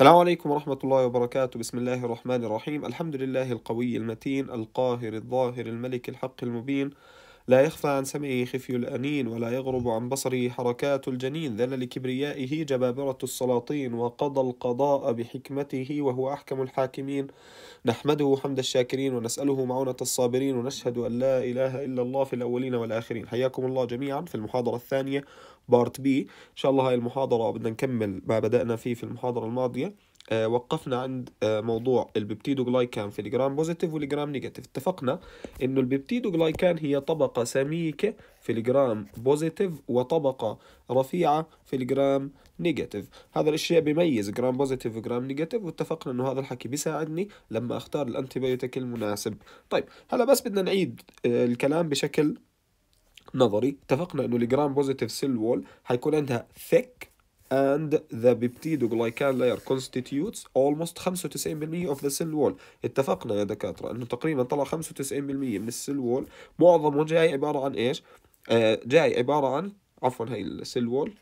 السلام عليكم ورحمة الله وبركاته بسم الله الرحمن الرحيم الحمد لله القوي المتين القاهر الظاهر الملك الحق المبين لا يخفى عن سمعه خفي الأنين ولا يغرب عن بصره حركات الجنين ذل لكبريائه جبابرة السلاطين وقضى القضاء بحكمته وهو أحكم الحاكمين نحمده حمد الشاكرين ونسأله معونة الصابرين ونشهد أن لا إله إلا الله في الأولين والآخرين حياكم الله جميعا في المحاضرة الثانية بارت بي إن شاء الله هاي المحاضرة بدنا نكمل ما بدأنا فيه في المحاضرة الماضية آه، وقفنا عند آه، موضوع جلايكان في الجرام بوزيتيف والجرام نيجاتيف اتفقنا انه جلايكان هي طبقة سميكة في الجرام بوزيتيف وطبقة رفيعة في الجرام نيجاتيف هذا الاشياء بيميز جرام بوزيتيف وجرام نيجاتيف واتفقنا انه هذا الحكي بيساعدني لما اختار الانتيبيوتيك المناسب طيب هلا بس بدنا نعيد آه، الكلام بشكل نظري اتفقنا انه الجرام بوزيتيف سيل وول حيكون عندها ثيك and the peptidoglycan layer constitutes almost 95% of the cell wall اتفقنا يا دكاترة انه تقريبا طلع 95% من السيل وول معظمه جاي عبارة عن ايش آه، جاي عبارة عن عفوا هاي السيل وول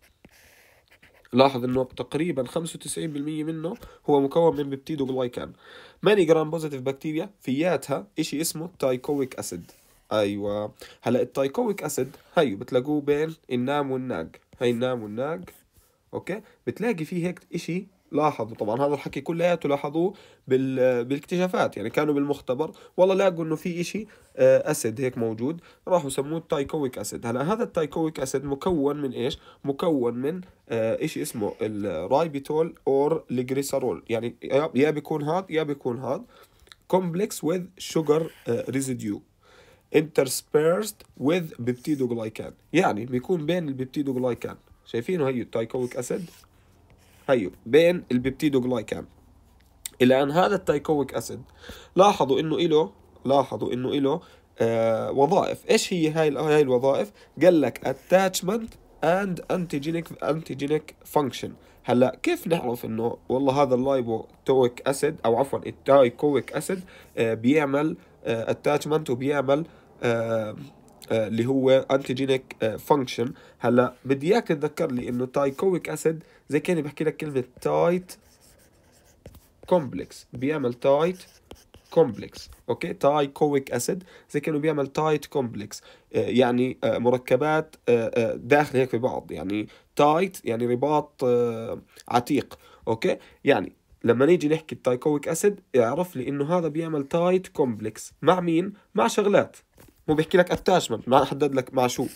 لاحظ انه تقريبا 95% منه هو مكون من peptidoglycan ماني جرام بوزيتيف بكتيريا فياتها اشي اسمه تايكويك اسيد ايوه هلا التايكويك اسيد هيو بتلاقوه بين النام والناق هي النام والناق اوكي بتلاقي في هيك إشي لاحظوا طبعا هذا الحكي كلياته لاحظوه بال بالاكتشافات يعني كانوا بالمختبر والله لاقوا انه في إشي آه، اسيد هيك موجود راحوا سموه التايكويك اسيد هلا هذا التايكويك اسيد مكون من ايش مكون من آه، إشي اسمه الرايبيتول اور الجليسرول يعني يا بيكون هاد يا بيكون هاد كومبلكس وذ شوجر ريزيديو انترسبيرست وذ بيبتيدوغلايكان يعني بيكون بين البيبتيدوغلايكان شايفينه هيو التايكويك اسيد هيو بين البيبتيدوغلايكان إلى أن هذا التايكويك أسيد لاحظوا إنه إله لاحظوا إنه إله آه وظائف إيش هي هاي هاي الوظائف قال لك attachment and antigenic انتيجينيك function هلا كيف نعرف انه والله هذا اللايبو تويك اسيد او عفوا التايكويك اسيد آه بيعمل آه وبيعمل آه آه، اللي هو انتيجينيك آه، فانكشن هلا بدي اياك تتذكر لي انه تايكويك اسيد زي كاني بحكي لك كلمه تايت كومبلكس بيعمل تايت كومبلكس اوكي تايكويك اسيد زي كانه بيعمل تايت آه، كومبلكس يعني مركبات داخله هيك في بعض يعني تايت يعني رباط عتيق اوكي يعني لما نيجي نحكي التايكويك اسيد يعرف لي انه هذا بيعمل تايت كومبلكس مع مين مع شغلات مو بيحكي لك اتاشمنت ما حدد لك مع شو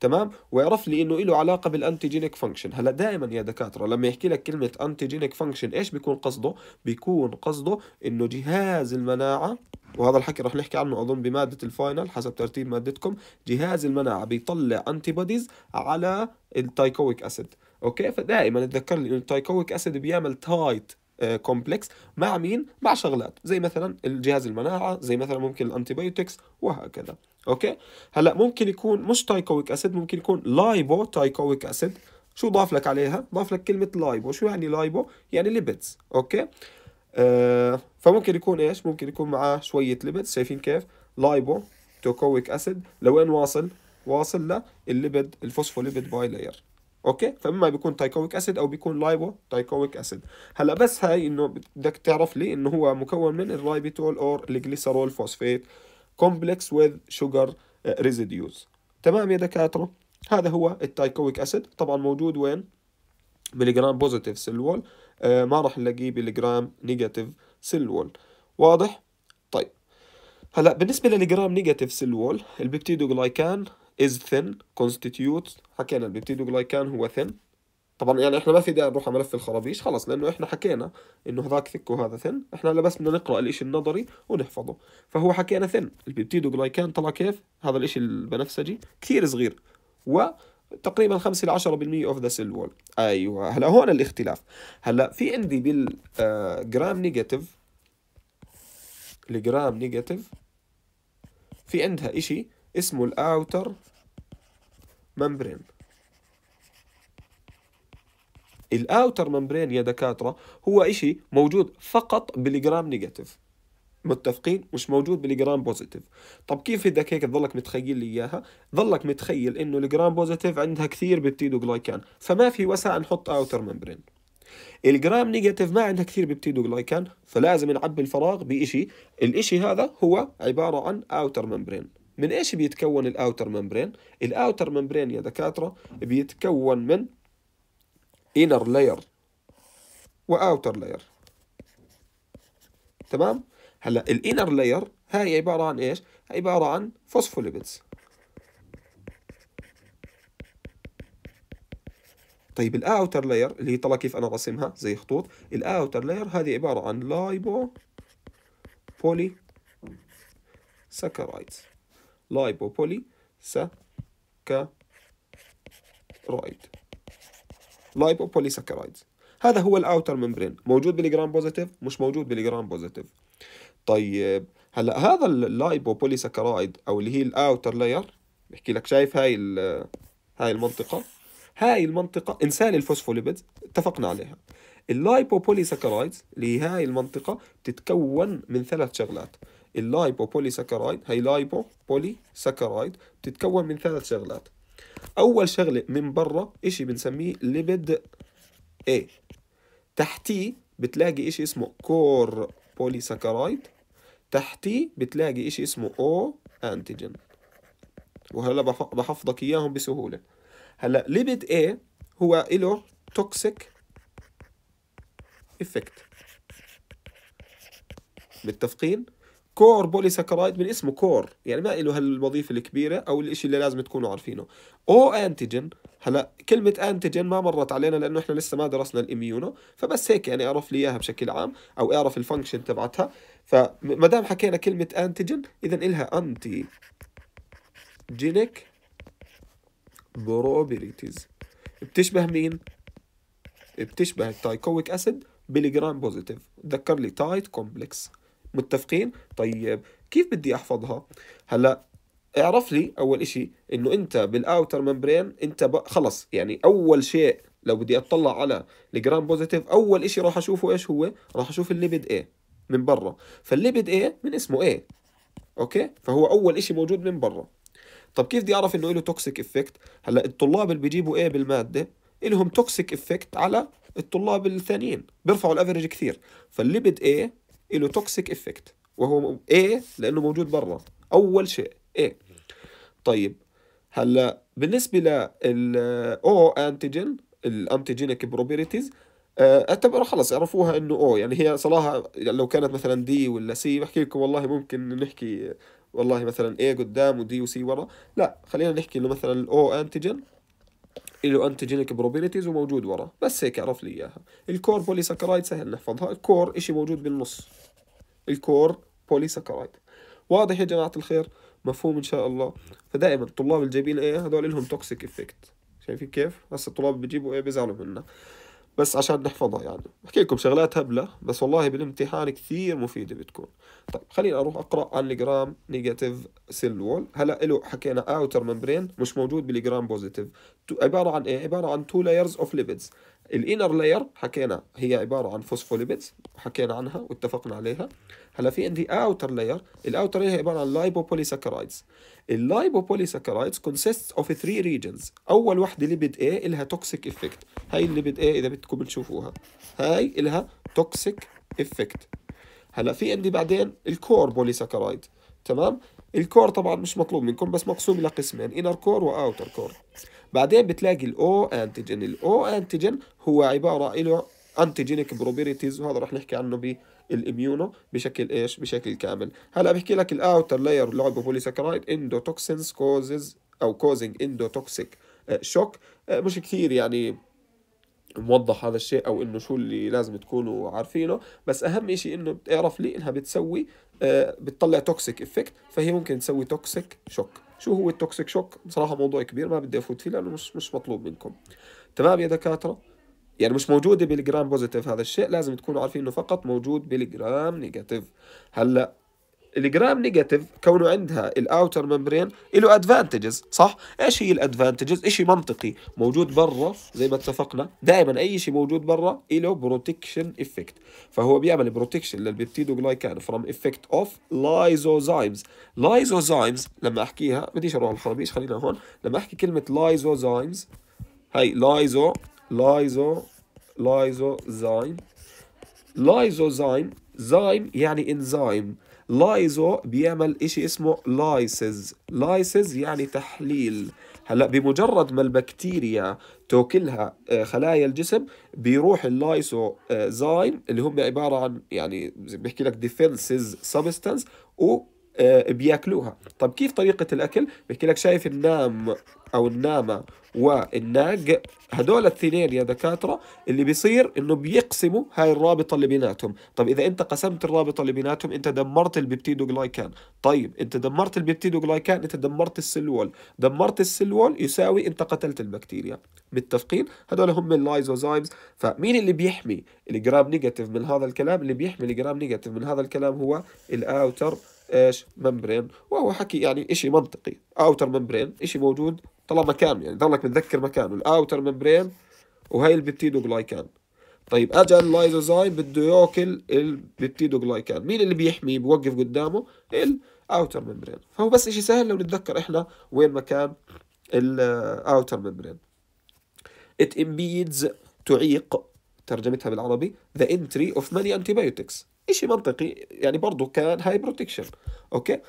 تمام ويعرف لي انه له علاقه بالانتيجينيك فانكشن هلا دائما يا دكاتره لما يحكي لك كلمه انتيجينيك فانكشن ايش بيكون قصده بيكون قصده انه جهاز المناعه وهذا الحكي رح نحكي عنه اظن بماده الفاينل حسب ترتيب مادتكم جهاز المناعه بيطلع انتي بوديز على التايكويك اسيد اوكي فدائما اتذكر لي انه التايكويك اسيد بيعمل تايت كومبلكس آه، مع مين مع شغلات زي مثلا الجهاز المناعه زي مثلا ممكن الانتيبيوتكس وهكذا اوكي هلا ممكن يكون مش تايكويك اسيد ممكن يكون لايبو تايكويك اسيد شو ضاف لك عليها ضاف لك كلمه لايبو شو يعني لايبو يعني ليبيدز اوكي آه فممكن يكون ايش ممكن يكون معاه شويه ليبيدز شايفين كيف لايبو توكويك اسيد لوين واصل واصل لليبيد الفوسفوليبيد باي لاير اوكي فاما بيكون تايكويك اسيد او بيكون لايبو تايكويك اسيد هلا بس هاي انه بدك تعرف لي انه هو مكون من الرايبيتول اور الجليسرول فوسفيت كومبلكس وذ شوجر ريزيديوز تمام يا دكاتره هذا هو التايكويك اسيد طبعا موجود وين بالجرام بوزيتيف سيل وول ما راح نلاقيه بالجرام نيجاتيف سيل وول واضح طيب هلا بالنسبه للجرام نيجاتيف سيل وول البيبتيدوغلايكان is thin constitutes حكينا البيبتيدو جلايكان هو thin طبعا يعني احنا ما في داعي نروح على ملف الخرابيش خلص لانه احنا حكينا انه هذاك ثك وهذا ثن احنا هلا بس بدنا نقرا الاشي النظري ونحفظه فهو حكينا ثن البيبتيدو جلايكان طلع كيف هذا الاشي البنفسجي كثير صغير و تقريبا 5 ل 10% اوف ذا سيل وول ايوه هلا هون الاختلاف هلا في عندي بالجرام نيجاتيف الجرام نيجاتيف في عندها اشي اسمه الاوتر ممبرين الاوتر ممبرين يا دكاتره هو إشي موجود فقط بالجرام نيجاتيف متفقين مش موجود بالجرام بوزيتيف طب كيف بدك هيك تضلك متخيل لي اياها ضلك متخيل انه الجرام بوزيتيف عندها كثير جلايكان فما في وسع نحط اوتر ممبرين الجرام نيجاتيف ما عندها كثير جلايكان فلازم نعبي الفراغ بإشي الإشي هذا هو عبارة عن اوتر ممبرين من ايش بيتكون الاوتر ممبرين الاوتر ممبرين يا دكاتره بيتكون من انر لاير واوتر لاير تمام هلا الانر لاير هاي عباره عن ايش عباره عن فوسفوليبيدز طيب الاوتر لاير اللي هي طلع كيف انا رسمها زي خطوط الاوتر لاير هذه عباره عن لايبو بولي ساكرايدز لايبوبولي سكرايد لايبوبولي سكرايدز هذا هو الاوتر ممبرين موجود بالجرام بوزيتيف مش موجود بالجرام بوزيتيف طيب هلا هذا اللايبوبولي سكرايد او اللي هي الاوتر لاير بحكي لك شايف هاي هاي المنطقه هاي المنطقه انسان الفوسفوليبيدز اتفقنا عليها اللايبوبولي سكرايدز اللي هي هاي المنطقه بتتكون من ثلاث شغلات اللايبو بولي سكرايد هي لايبو بولي سكرايد بتتكون من ثلاث شغلات اول شغله من برا اشي بنسميه ليبيد اي تحتيه بتلاقي اشي اسمه كور بولي سكرايد تحتيه بتلاقي اشي اسمه او انتيجين وهلا بحفظك اياهم بسهوله هلا ليبيد اي هو له توكسيك افكت متفقين كور بوليساكرايد من اسمه كور يعني ما له هالوظيفه الكبيره او الإشي اللي لازم تكونوا عارفينه او انتيجن هلا كلمه انتيجن ما مرت علينا لانه احنا لسه ما درسنا الاميونو فبس هيك يعني اعرف لي اياها بشكل عام او اعرف الفانكشن تبعتها فما دام حكينا كلمه انتيجن اذا الها انتي جينيك بروبرتيز بتشبه مين بتشبه التايكويك اسيد بالجرام بوزيتيف ذكر لي تايت كومبلكس متفقين طيب كيف بدي احفظها هلا اعرف لي اول إشي انه انت بالاوتر ممبرين انت خلص يعني اول شيء لو بدي اطلع على الجرام بوزيتيف اول إشي راح اشوفه ايش هو راح اشوف الليبيد ايه من برا فالليبيد ايه من اسمه ايه اوكي فهو اول إشي موجود من برا طب كيف بدي اعرف انه له توكسيك افكت هلا الطلاب اللي بيجيبوا ايه بالماده إلهم توكسيك افكت على الطلاب الثانيين بيرفعوا الافرج كثير فالليبيد ايه إيه له توكسيك افكت وهو ايه لانه موجود برا اول شيء ايه طيب هلا بالنسبه لل او انتيجين الانتيجينيك بروبرتيز اعتبروا خلص عرفوها انه او يعني هي صراحه يعني لو كانت مثلا دي ولا سي بحكي لكم والله ممكن نحكي والله مثلا ايه قدام ودي وسي ورا لا خلينا نحكي انه مثلا الاو انتيجين له انتيجينيك بروبرتيز وموجود ورا بس هيك عرف لي اياها الكور بوليساكرايد سهل نحفظها الكور شيء موجود بالنص الكور بوليساكرايد واضح يا جماعه الخير مفهوم ان شاء الله فدائما الطلاب الجايبين ايه هذول لهم توكسيك افكت شايفين كيف هسه الطلاب بيجيبوا ايه بيزعلوا منا بس عشان نحفظها يعني بحكي لكم شغلات هبلة بس والله بالامتحان كثير مفيدة بتكون طيب خلينا أروح أقرأ عن الجرام نيجاتيف سيل وول هلا له حكينا اوتر ممبرين مش موجود بالجرام بوزيتيف عبارة عن إيه عبارة عن تو لايرز أوف ليبيدز الانر لاير حكينا هي عباره عن فوسفوليبيدز حكينا عنها واتفقنا عليها هلا في عندي اوتر لاير الاوتر لاير هي عباره عن لايبوبوليساكرايدز اللايبوبوليساكرايدز كونسيست اوف 3 ريجنز اول وحده ليبيد اي لها توكسيك افكت هاي الليبيد اي اذا بدكم بتشوفوها هاي لها توكسيك افكت هلا في عندي بعدين الكور بوليساكرايد تمام الكور طبعا مش مطلوب منكم بس مقسوم الى قسمين انر كور واوتر كور بعدين بتلاقي الاو انتيجين الاو انتيجين هو عباره له انتيجينيك بروبرتيز وهذا رح نحكي عنه بالاميونو بشكل ايش بشكل كامل هلا بحكي لك الاوتر لاير لعبه بوليساكرايد توكسينز كوزز او كوزنج توكسيك شوك مش كثير يعني موضح هذا الشيء او انه شو اللي لازم تكونوا عارفينه بس اهم شيء انه بتعرف لي انها بتسوي آه، بتطلع توكسيك افكت فهي ممكن تسوي توكسيك شوك شو هو التوكسيك شوك بصراحه موضوع كبير ما بدي افوت فيه لانه مش مش مطلوب منكم تمام يا دكاتره يعني مش موجوده بالجرام بوزيتيف هذا الشيء لازم تكونوا عارفين انه فقط موجود بالجرام نيجاتيف هلا الجرام نيجاتيف كونه عندها الاوتر ممبرين له ادفانتجز صح ايش هي الادفانتجز شيء منطقي موجود برا زي ما اتفقنا دائما اي شيء موجود برا له بروتكشن افكت فهو بيعمل بروتكشن جلايكان فروم افكت اوف لايزوزايمز لايزوزايمز لما احكيها بديش اروح الخرابيش خلينا هون لما احكي كلمه لايزوزايمز هاي لايزو لايزو لايزوزايم لايزوزايم زايم يعني انزايم لايزو بيعمل إشي اسمه لايسز لايسز يعني تحليل هلا بمجرد ما البكتيريا تاكلها آه، خلايا الجسم بيروح اللايسو آه، زايم اللي هم عباره عن يعني بيحكي لك ديفنسز سبستانس آه، بياكلوها طب كيف طريقه الاكل بيحكي لك شايف النام او النامه والناق هدول الاثنين يا دكاتره اللي بيصير انه بيقسموا هاي الرابطه اللي بيناتهم طب اذا انت قسمت الرابطه اللي بيناتهم انت دمرت جلايكان طيب انت دمرت جلايكان انت دمرت السلول دمرت السلول يساوي انت قتلت البكتيريا متفقين هدول هم اللايزوزايمز فمين اللي بيحمي الجرام نيجاتيف من هذا الكلام اللي بيحمي الجرام نيجاتيف من هذا الكلام هو الاوتر ايش ممبرين وهو حكي يعني شيء منطقي اوتر ممبرين شيء موجود طالما كان يعني ضلك متذكر مكانه الاوتر ممبرين وهي جلايكان طيب اجى اللايزوزايم بده ياكل جلايكان مين اللي بيحمي بوقف قدامه الاوتر ممبرين فهو بس شيء سهل لو نتذكر احنا وين مكان الاوتر ممبرين it امبيدز تعيق ترجمتها بالعربي the entry of many antibiotics إشي منطقي يعني برضه كان هاي بروتكشن أوكي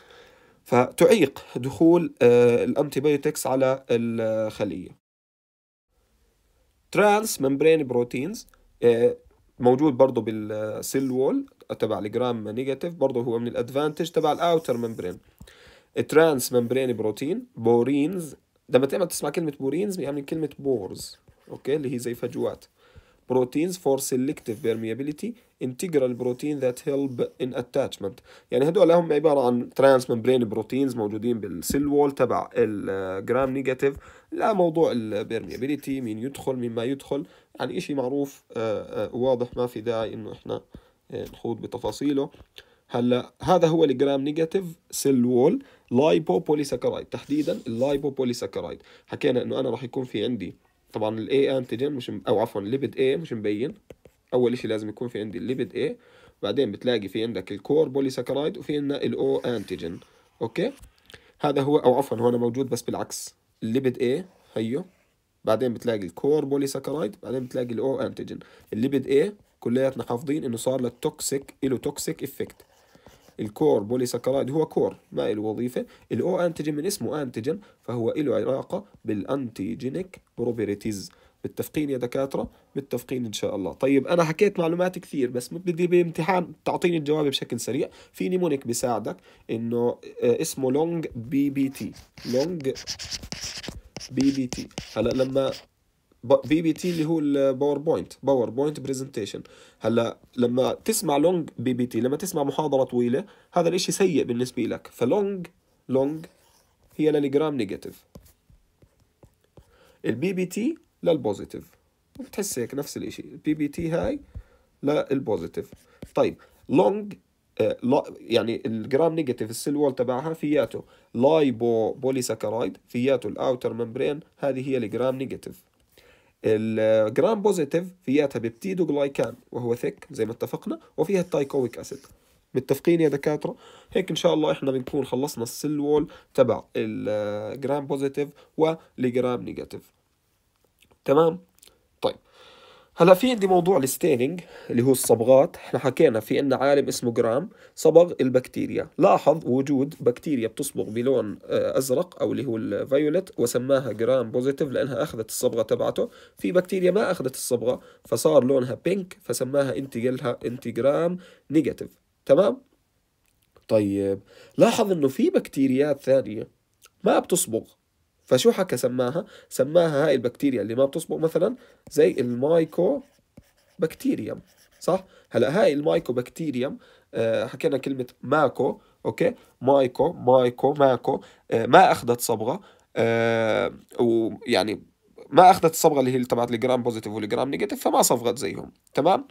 فتعيق دخول آه، الأنتيبيوتكس على الخلية ترانس ممبرين بروتينز موجود برضه بالسيل وول تبع الجرام نيجاتيف برضه هو من الادفانتج تبع الاوتر ممبرين ترانس ممبرين بروتين بورينز لما تعمل تسمع كلمه بورينز يعني من كلمه بورز اوكي اللي هي زي فجوات بروتينز فور سيلكتيف بيرميابيليتي integral protein that help in attachment يعني هدول هم عبارة عن trans membrane proteins موجودين بالسيل وول تبع الجرام آه، نيجاتيف لا موضوع البيرميابيليتي آه، مين يدخل مين ما يدخل يعني إشي معروف آه، واضح ما في داعي إنه إحنا نخوض بتفاصيله هلا هذا هو الجرام نيجاتيف سيل وول لايبو بوليساكرايد تحديدا اللايبو بوليساكرايد حكينا انه انا راح يكون في عندي طبعا الاي انتيجين مش او عفوا الليبيد اي مش مبين اول شيء لازم يكون في عندي الليبيد اي بعدين بتلاقي في عندك الكور بوليساكرايد وفي عندنا الاو انتيجين اوكي هذا هو او عفوا هو انا موجود بس بالعكس الليبيد اي هيو بعدين بتلاقي الكور بوليساكرايد بعدين بتلاقي الاو انتيجين الليبيد اي كلياتنا حافظين انه صار للتوكسيك له توكسيك افكت الكور بوليساكرايد هو كور ما له وظيفه الاو انتيجين من اسمه انتيجين فهو له علاقه بالانتيجينيك بروبرتيز متفقين يا دكاترة متفقين إن شاء الله طيب أنا حكيت معلومات كثير بس بدي بامتحان تعطيني الجواب بشكل سريع في نيمونيك بيساعدك إنه آه، اسمه لونج بي بي تي لونج بي بي تي هلا لما بي بي تي اللي هو الباوربوينت باوربوينت برزنتيشن هلا لما تسمع لونج بي بي تي لما تسمع محاضره طويله هذا الاشي سيء بالنسبه لك فلونج لونج هي للجرام نيجاتيف البي بي تي للبوزيتيف بتحس هيك نفس الشيء البي بي تي هاي للبوزيتيف طيب لونج آه، يعني الجرام نيجاتيف السيل وول تبعها فياته لايبو بوليساكرايد فياته الاوتر ممبرين هذه هي الجرام نيجاتيف الجرام بوزيتيف فياتها ببتيدو جلايكان وهو ثيك زي ما اتفقنا وفيها التايكويك اسيد متفقين يا دكاترة هيك إن شاء الله إحنا بنكون خلصنا السيل وول تبع آه، الجرام بوزيتيف والجرام نيجاتيف تمام طيب هلا في عندي موضوع الستيننج اللي هو الصبغات احنا حكينا في ان عالم اسمه جرام صبغ البكتيريا لاحظ وجود بكتيريا بتصبغ بلون آه، ازرق او اللي هو الفيولت وسماها جرام بوزيتيف لانها اخذت الصبغه تبعته في بكتيريا ما اخذت الصبغه فصار لونها بينك فسماها انتجلها انتجرام نيجاتيف تمام طيب لاحظ انه في بكتيريات ثانيه ما بتصبغ فشو حكى سماها؟ سماها هاي البكتيريا اللي ما بتصبغ مثلا زي المايكو بكتيريوم صح؟ هلا هاي المايكو بكتيريوم آه، حكينا كلمة ماكو اوكي مايكو مايكو ماكو آه، ما اخذت صبغة آه، ويعني ما اخذت الصبغه اللي هي تبعت الجرام بوزيتيف والجرام نيجاتيف فما صبغت زيهم تمام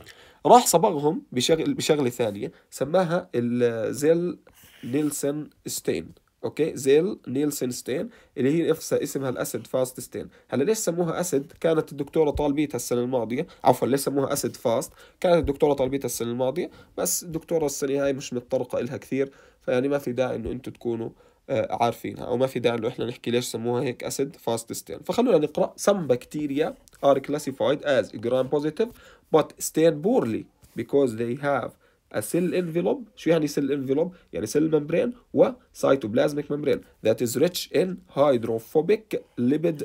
راح صبغهم بشغل بشغله ثانيه سماها الزيل نيلسون ستين اوكي زيل نيلسن ستين اللي هي نفسها اسمها الاسيد فاست ستين هلا ليش سموها اسيد كانت الدكتوره طالبيتها السنه الماضيه عفوا ليش سموها اسيد فاست كانت الدكتوره طالبيتها السنه الماضيه بس الدكتوره السنه هاي مش متطرقه إلها كثير فيعني ما في داعي انه انتم تكونوا آه، عارفينها او ما في داعي انه احنا نحكي ليش سموها هيك اسيد فاست ستين فخلونا نقرا سم بكتيريا ار كلاسيفايد از جرام بوزيتيف but ستين بورلي because they have a cell envelope شو يعني cell envelope؟ يعني cell membrane و ممبرين membrane that is rich in hydrophobic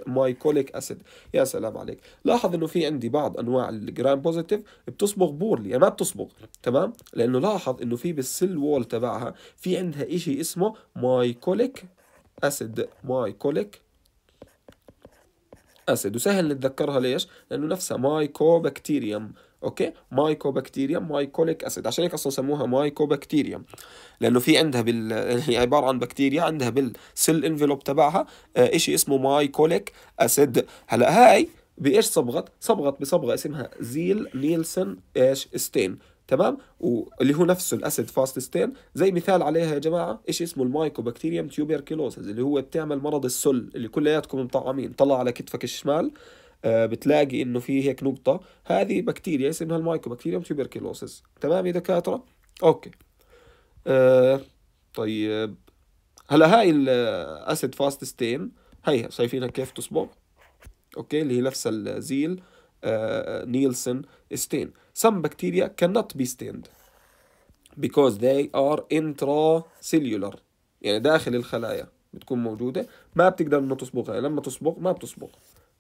مايكوليك mycolic acid يا سلام عليك لاحظ انه في عندي بعض انواع الجرام بوزيتيف بتصبغ بورلي يعني ما بتصبغ تمام لانه لاحظ انه في بالسيل وول تبعها في عندها شيء اسمه مايكوليك اسيد مايكوليك اسيد وسهل نتذكرها ليش؟ لانه نفسها مايكوبكتيريوم اوكي مايكوبكتيريوم مايكوليك اسيد عشان هيك اصلا سموها مايكوبكتيريوم لانه في عندها بال هي يعني عباره عن بكتيريا عندها بالسيل انفلوب تبعها آه، شيء اسمه مايكوليك اسيد هلا هاي بايش صبغت صبغت بصبغه اسمها زيل نيلسون ايش ستين تمام واللي هو نفسه الاسيد فاست ستين زي مثال عليها يا جماعه ايش اسمه المايكوبكتيريوم تيوبركلوزز اللي هو بتعمل مرض السل اللي كلياتكم مطعمين طلع على كتفك الشمال آه، بتلاقي انه في هيك نقطه هذه بكتيريا اسمها المايكوبكتيريوم تيبركلوسس تمام يا دكاتره اوكي آه طيب هلا هاي الاسيد فاست ستين هيها شايفينها كيف تصبغ اوكي اللي هي نفس الزيل آه نيلسون ستين some بكتيريا cannot be stained because they are intracellular يعني داخل الخلايا بتكون موجوده ما بتقدر انه تصبغها لما تصبغ ما بتصبغ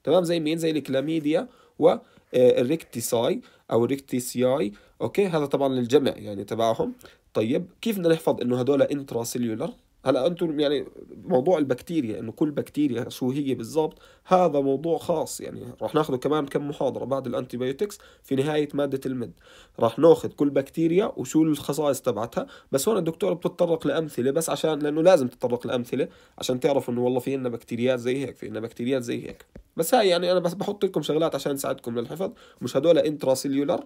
تمام زي مين زي الكلاميديا والريكتيساي آه، او الريكتيسياي اوكي هذا طبعا للجمع يعني تبعهم طيب كيف بدنا نحفظ انه هدول انترا سيلولر هلا انتم يعني موضوع البكتيريا انه كل بكتيريا شو هي بالضبط هذا موضوع خاص يعني راح ناخذه كمان كم محاضره بعد الانتيبيوتكس في نهايه ماده المد راح ناخذ كل بكتيريا وشو الخصائص تبعتها بس هون الدكتور بتتطرق لامثله بس عشان لانه لازم تتطرق لامثله عشان تعرف انه والله في عندنا بكتيريات زي هيك في عندنا بكتيريات زي هيك بس هاي يعني انا بس بحط لكم شغلات عشان تساعدكم للحفظ مش هدول انترا سيلولر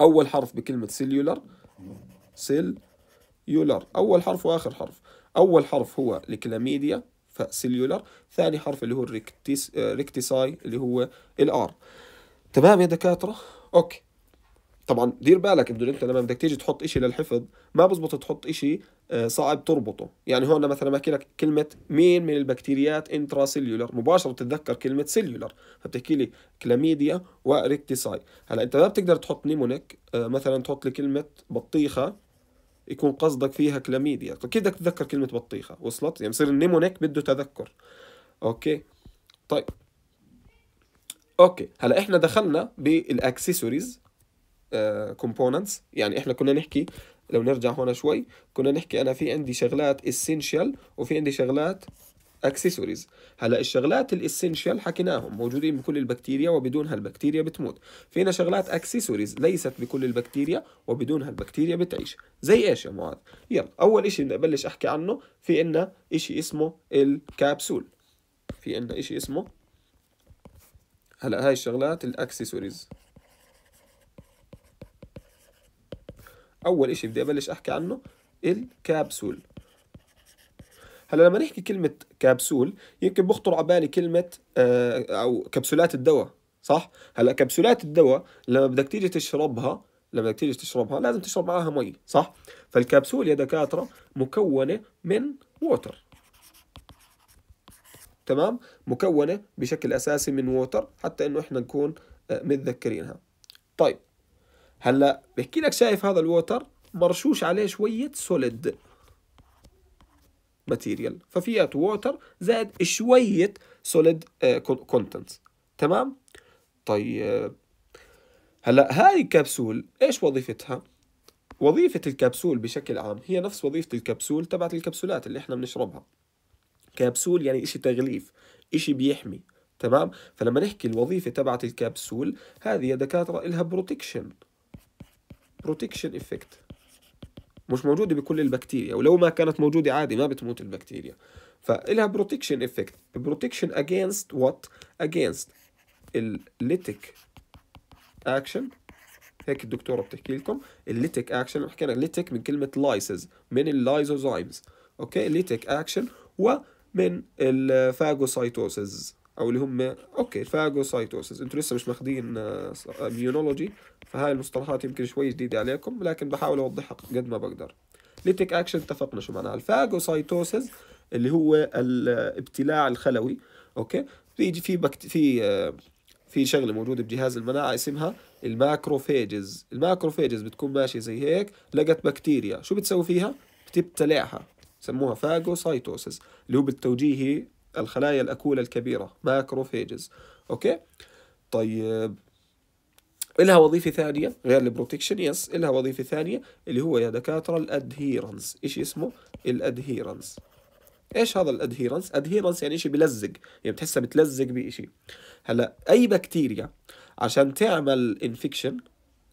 اول حرف بكلمه سيلولر سيل يولر أول حرف وآخر حرف أول حرف هو الكلاميديا فسيليولر ثاني حرف اللي هو الريكتيس آه، ريكتيساي اللي هو الآر تمام يا دكاترة أوكي طبعا دير بالك بدون انت لما بدك تيجي تحط اشي للحفظ ما بزبط تحط اشي آه، صعب تربطه يعني هون مثلا بحكي لك كلمه مين من البكتيريات انترا انتراسيلولر مباشره بتتذكر كلمه سيلولر فبتحكي لي كلاميديا وريكتيساي هلا انت ما بتقدر تحط نيمونيك آه، مثلا تحط لي كلمه بطيخه يكون قصدك فيها كلاميديا اكيد بدك تتذكر كلمه بطيخه وصلت يعني بصير النيمونيك بده تذكر اوكي طيب اوكي هلا احنا دخلنا بالاكسسوارز كومبوننتس آه، يعني احنا كنا نحكي لو نرجع هون شوي كنا نحكي انا في عندي شغلات اسينشال وفي عندي شغلات اكسسوارز هلا الشغلات الاسنشال حكيناهم موجودين بكل البكتيريا وبدونها البكتيريا بتموت فينا شغلات اكسسوارز ليست بكل البكتيريا وبدونها البكتيريا بتعيش زي ايش يا معاذ يلا اول اشي بدي ابلش احكي عنه في عنا اشي اسمه الكابسول في عنا اشي اسمه هلا هاي الشغلات الاكسسوارز اول اشي بدي ابلش احكي عنه الكابسول هلا لما نحكي كلمه كبسول يمكن بخطر على بالي كلمه آه، او كبسولات الدواء صح هلا كبسولات الدواء لما بدك تيجي تشربها لما بدك تيجي تشربها لازم تشرب معاها مي صح فالكبسول يا دكاتره مكونه من ووتر تمام مكونه بشكل اساسي من ووتر حتى انه احنا نكون آه، متذكرينها طيب هلا بحكي لك شايف هذا الووتر مرشوش عليه شويه سوليد ماتيريال ففيها ووتر زائد شويه سوليد كونتنتس آه، تمام طيب آه، هلا هاي الكبسول ايش وظيفتها وظيفة الكبسول بشكل عام هي نفس وظيفة الكبسول تبعت الكبسولات اللي احنا بنشربها كبسول يعني اشي تغليف اشي بيحمي تمام فلما نحكي الوظيفة تبعت الكبسول هذه يا دكاترة إلها بروتكشن بروتكشن افكت مش موجوده بكل البكتيريا ولو ما كانت موجوده عادي ما بتموت البكتيريا فإلها بروتكشن افكت بروتكشن اجينست وات اجينست الليتك اكشن هيك الدكتوره بتحكي لكم الليتك اكشن حكينا ليتك من كلمه لايسز من اللايزوزايمز اوكي ليتك اكشن ومن الفاجوسايتوسز او اللي هم اوكي فاجوسايتوسز انتوا لسه مش ماخدين ميونولوجي آه، فهاي المصطلحات يمكن شوي جديده عليكم لكن بحاول اوضحها قد ما بقدر ليتك اكشن اتفقنا شو معناها الفاجوسايتوسز اللي هو الابتلاع الخلوي اوكي بيجي في بكت... في آه، في شغله موجوده بجهاز المناعه اسمها الماكروفاجز الماكروفاجز بتكون ماشيه زي هيك لقت بكتيريا شو بتسوي فيها بتبتلعها سموها فاجوسايتوسز اللي هو بالتوجيهي الخلايا الأكولة الكبيرة ماكروفيجز أوكي طيب إلها وظيفة ثانية غير البروتكشن يس إلها وظيفة ثانية اللي هو يا دكاترة الأدهيرنس إيش اسمه الأدهيرنس ايش هذا الادهيرنس؟ ادهيرنس يعني شيء بلزق، يعني بتحسها بتلزق بشيء. هلا اي بكتيريا عشان تعمل انفكشن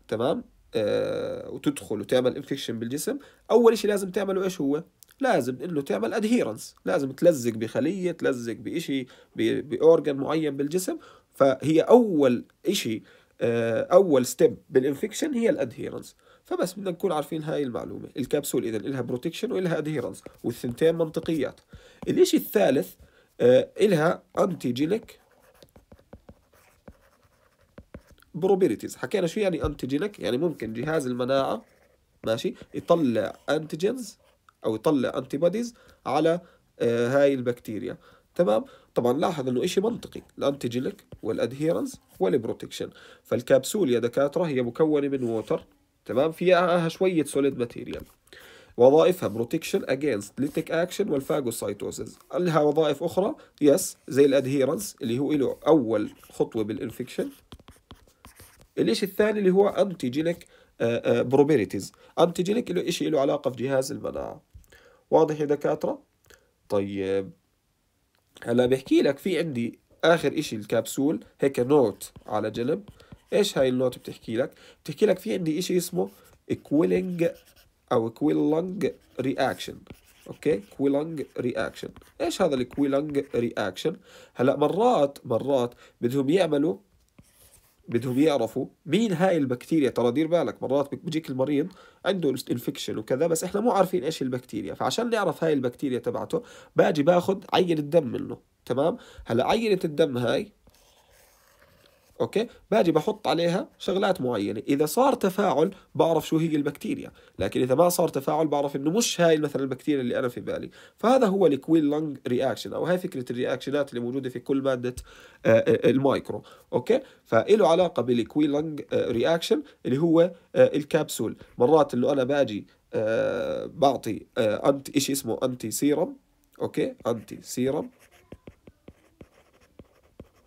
تمام؟ آه وتدخل وتعمل انفكشن بالجسم، اول شيء لازم تعمله ايش هو؟ لازم انه تعمل ادهيرنس لازم تلزق بخليه تلزق بشيء باورجن معين بالجسم فهي اول شيء آه، اول ستيب بالانفكشن هي الادهيرنس فبس بدنا نكون عارفين هاي المعلومه الكبسول اذا لها بروتكشن ولها ادهيرنس والثنتين منطقيات الشيء الثالث آه، إلها أنتيجينيك بروبيريتيز حكينا شو يعني أنتيجينيك يعني ممكن جهاز المناعة ماشي يطلع أنتيجينز او يطلع انتي بوديز على آه، هاي البكتيريا تمام طبعا لاحظ انه شيء منطقي الانتيجينيك والادهيرنس والبروتكشن فالكبسول يا دكاتره هي مكونه من ووتر تمام فيها شويه سوليد ماتيريال وظائفها بروتكشن اجينست ليتك اكشن والفاجوسايتوسيس لها وظائف اخرى يس زي الادهيرنس اللي هو له اول خطوه بالانفكشن الشيء الثاني اللي هو انتيجينيك بروبيريتيز انتيجينيك له شيء له علاقه في جهاز المناعه واضح يا دكاترة؟ طيب هلا بحكي لك في عندي آخر إشي الكبسول هيك نوت على جنب إيش هاي النوت بتحكي لك؟ بتحكي لك في عندي إشي اسمه كويلينج أو كويلنج رياكشن اوكي كويلنج رياكشن ايش هذا الكويلنج رياكشن هلا مرات مرات بدهم يعملوا بدهم يعرفوا مين هاي البكتيريا ترى دير بالك مرات بيجيك المريض عنده انفكشن وكذا بس احنا مو عارفين ايش البكتيريا فعشان نعرف هاي البكتيريا تبعته باجي باخذ عينه دم منه تمام هلا عينه الدم هاي اوكي باجي بحط عليها شغلات معينه اذا صار تفاعل بعرف شو هي البكتيريا لكن اذا ما صار تفاعل بعرف انه مش هاي مثلا البكتيريا اللي انا في بالي فهذا هو الكويل لانج رياكشن او هاي فكره الرياكشنات اللي موجوده في كل ماده آه، آه، المايكرو اوكي فإله علاقه بالكويل لانج رياكشن اللي هو آه، الكبسول مرات انه انا باجي بعطي انت شيء اسمه انتي سيرم اوكي انتي سيرم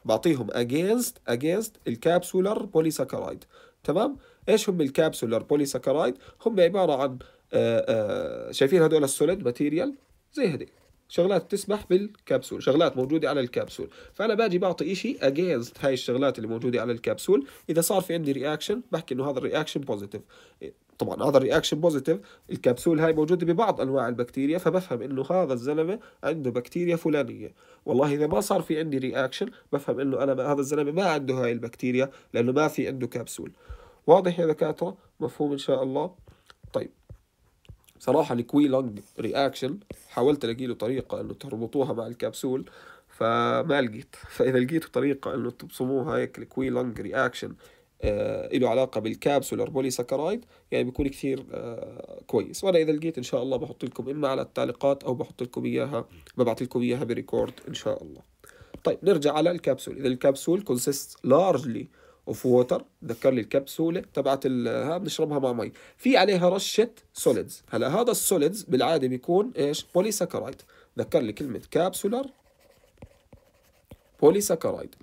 بعطيهم against against الكابسولر بوليساكرايد تمام ايش هم الكابسولر بوليساكرايد هم عباره عن آآ آه، آآ آه، شايفين هدول السوليد ماتيريال زي هدي شغلات تسمح بالكبسول شغلات موجودة على الكبسول فأنا باجي بعطي إشي against هاي الشغلات اللي موجودة على الكبسول إذا صار في عندي رياكشن بحكي إنه هذا الرياكشن بوزيتيف طبعا هذا الرياكشن بوزيتيف الكبسول هاي موجوده ببعض انواع البكتيريا فبفهم انه هذا الزلمه عنده بكتيريا فلانيه والله اذا ما صار في عندي رياكشن بفهم انه انا هذا الزلمه ما عنده هاي البكتيريا لانه ما في عنده كبسول واضح يا دكاتره مفهوم ان شاء الله طيب صراحة الكوي لونج رياكشن حاولت ألاقي له طريقة إنه تربطوها مع الكبسول فما لقيت فإذا لقيتوا طريقة إنه تبصموها هيك الكوي لونج رياكشن آه، له علاقه بالكابس سكرايد يعني بيكون كثير آه، كويس وانا اذا لقيت ان شاء الله بحط لكم اما على التعليقات او بحط لكم اياها ببعث لكم اياها بريكورد ان شاء الله طيب نرجع على الكبسول اذا الكبسول كونسيست لارجلي اوف ووتر ذكر لي الكبسوله تبعت ها بنشربها مع مي في عليها رشه سوليدز هلا هذا السوليدز بالعاده بيكون ايش سكرايد ذكر لي كلمه كابسولر سكرايد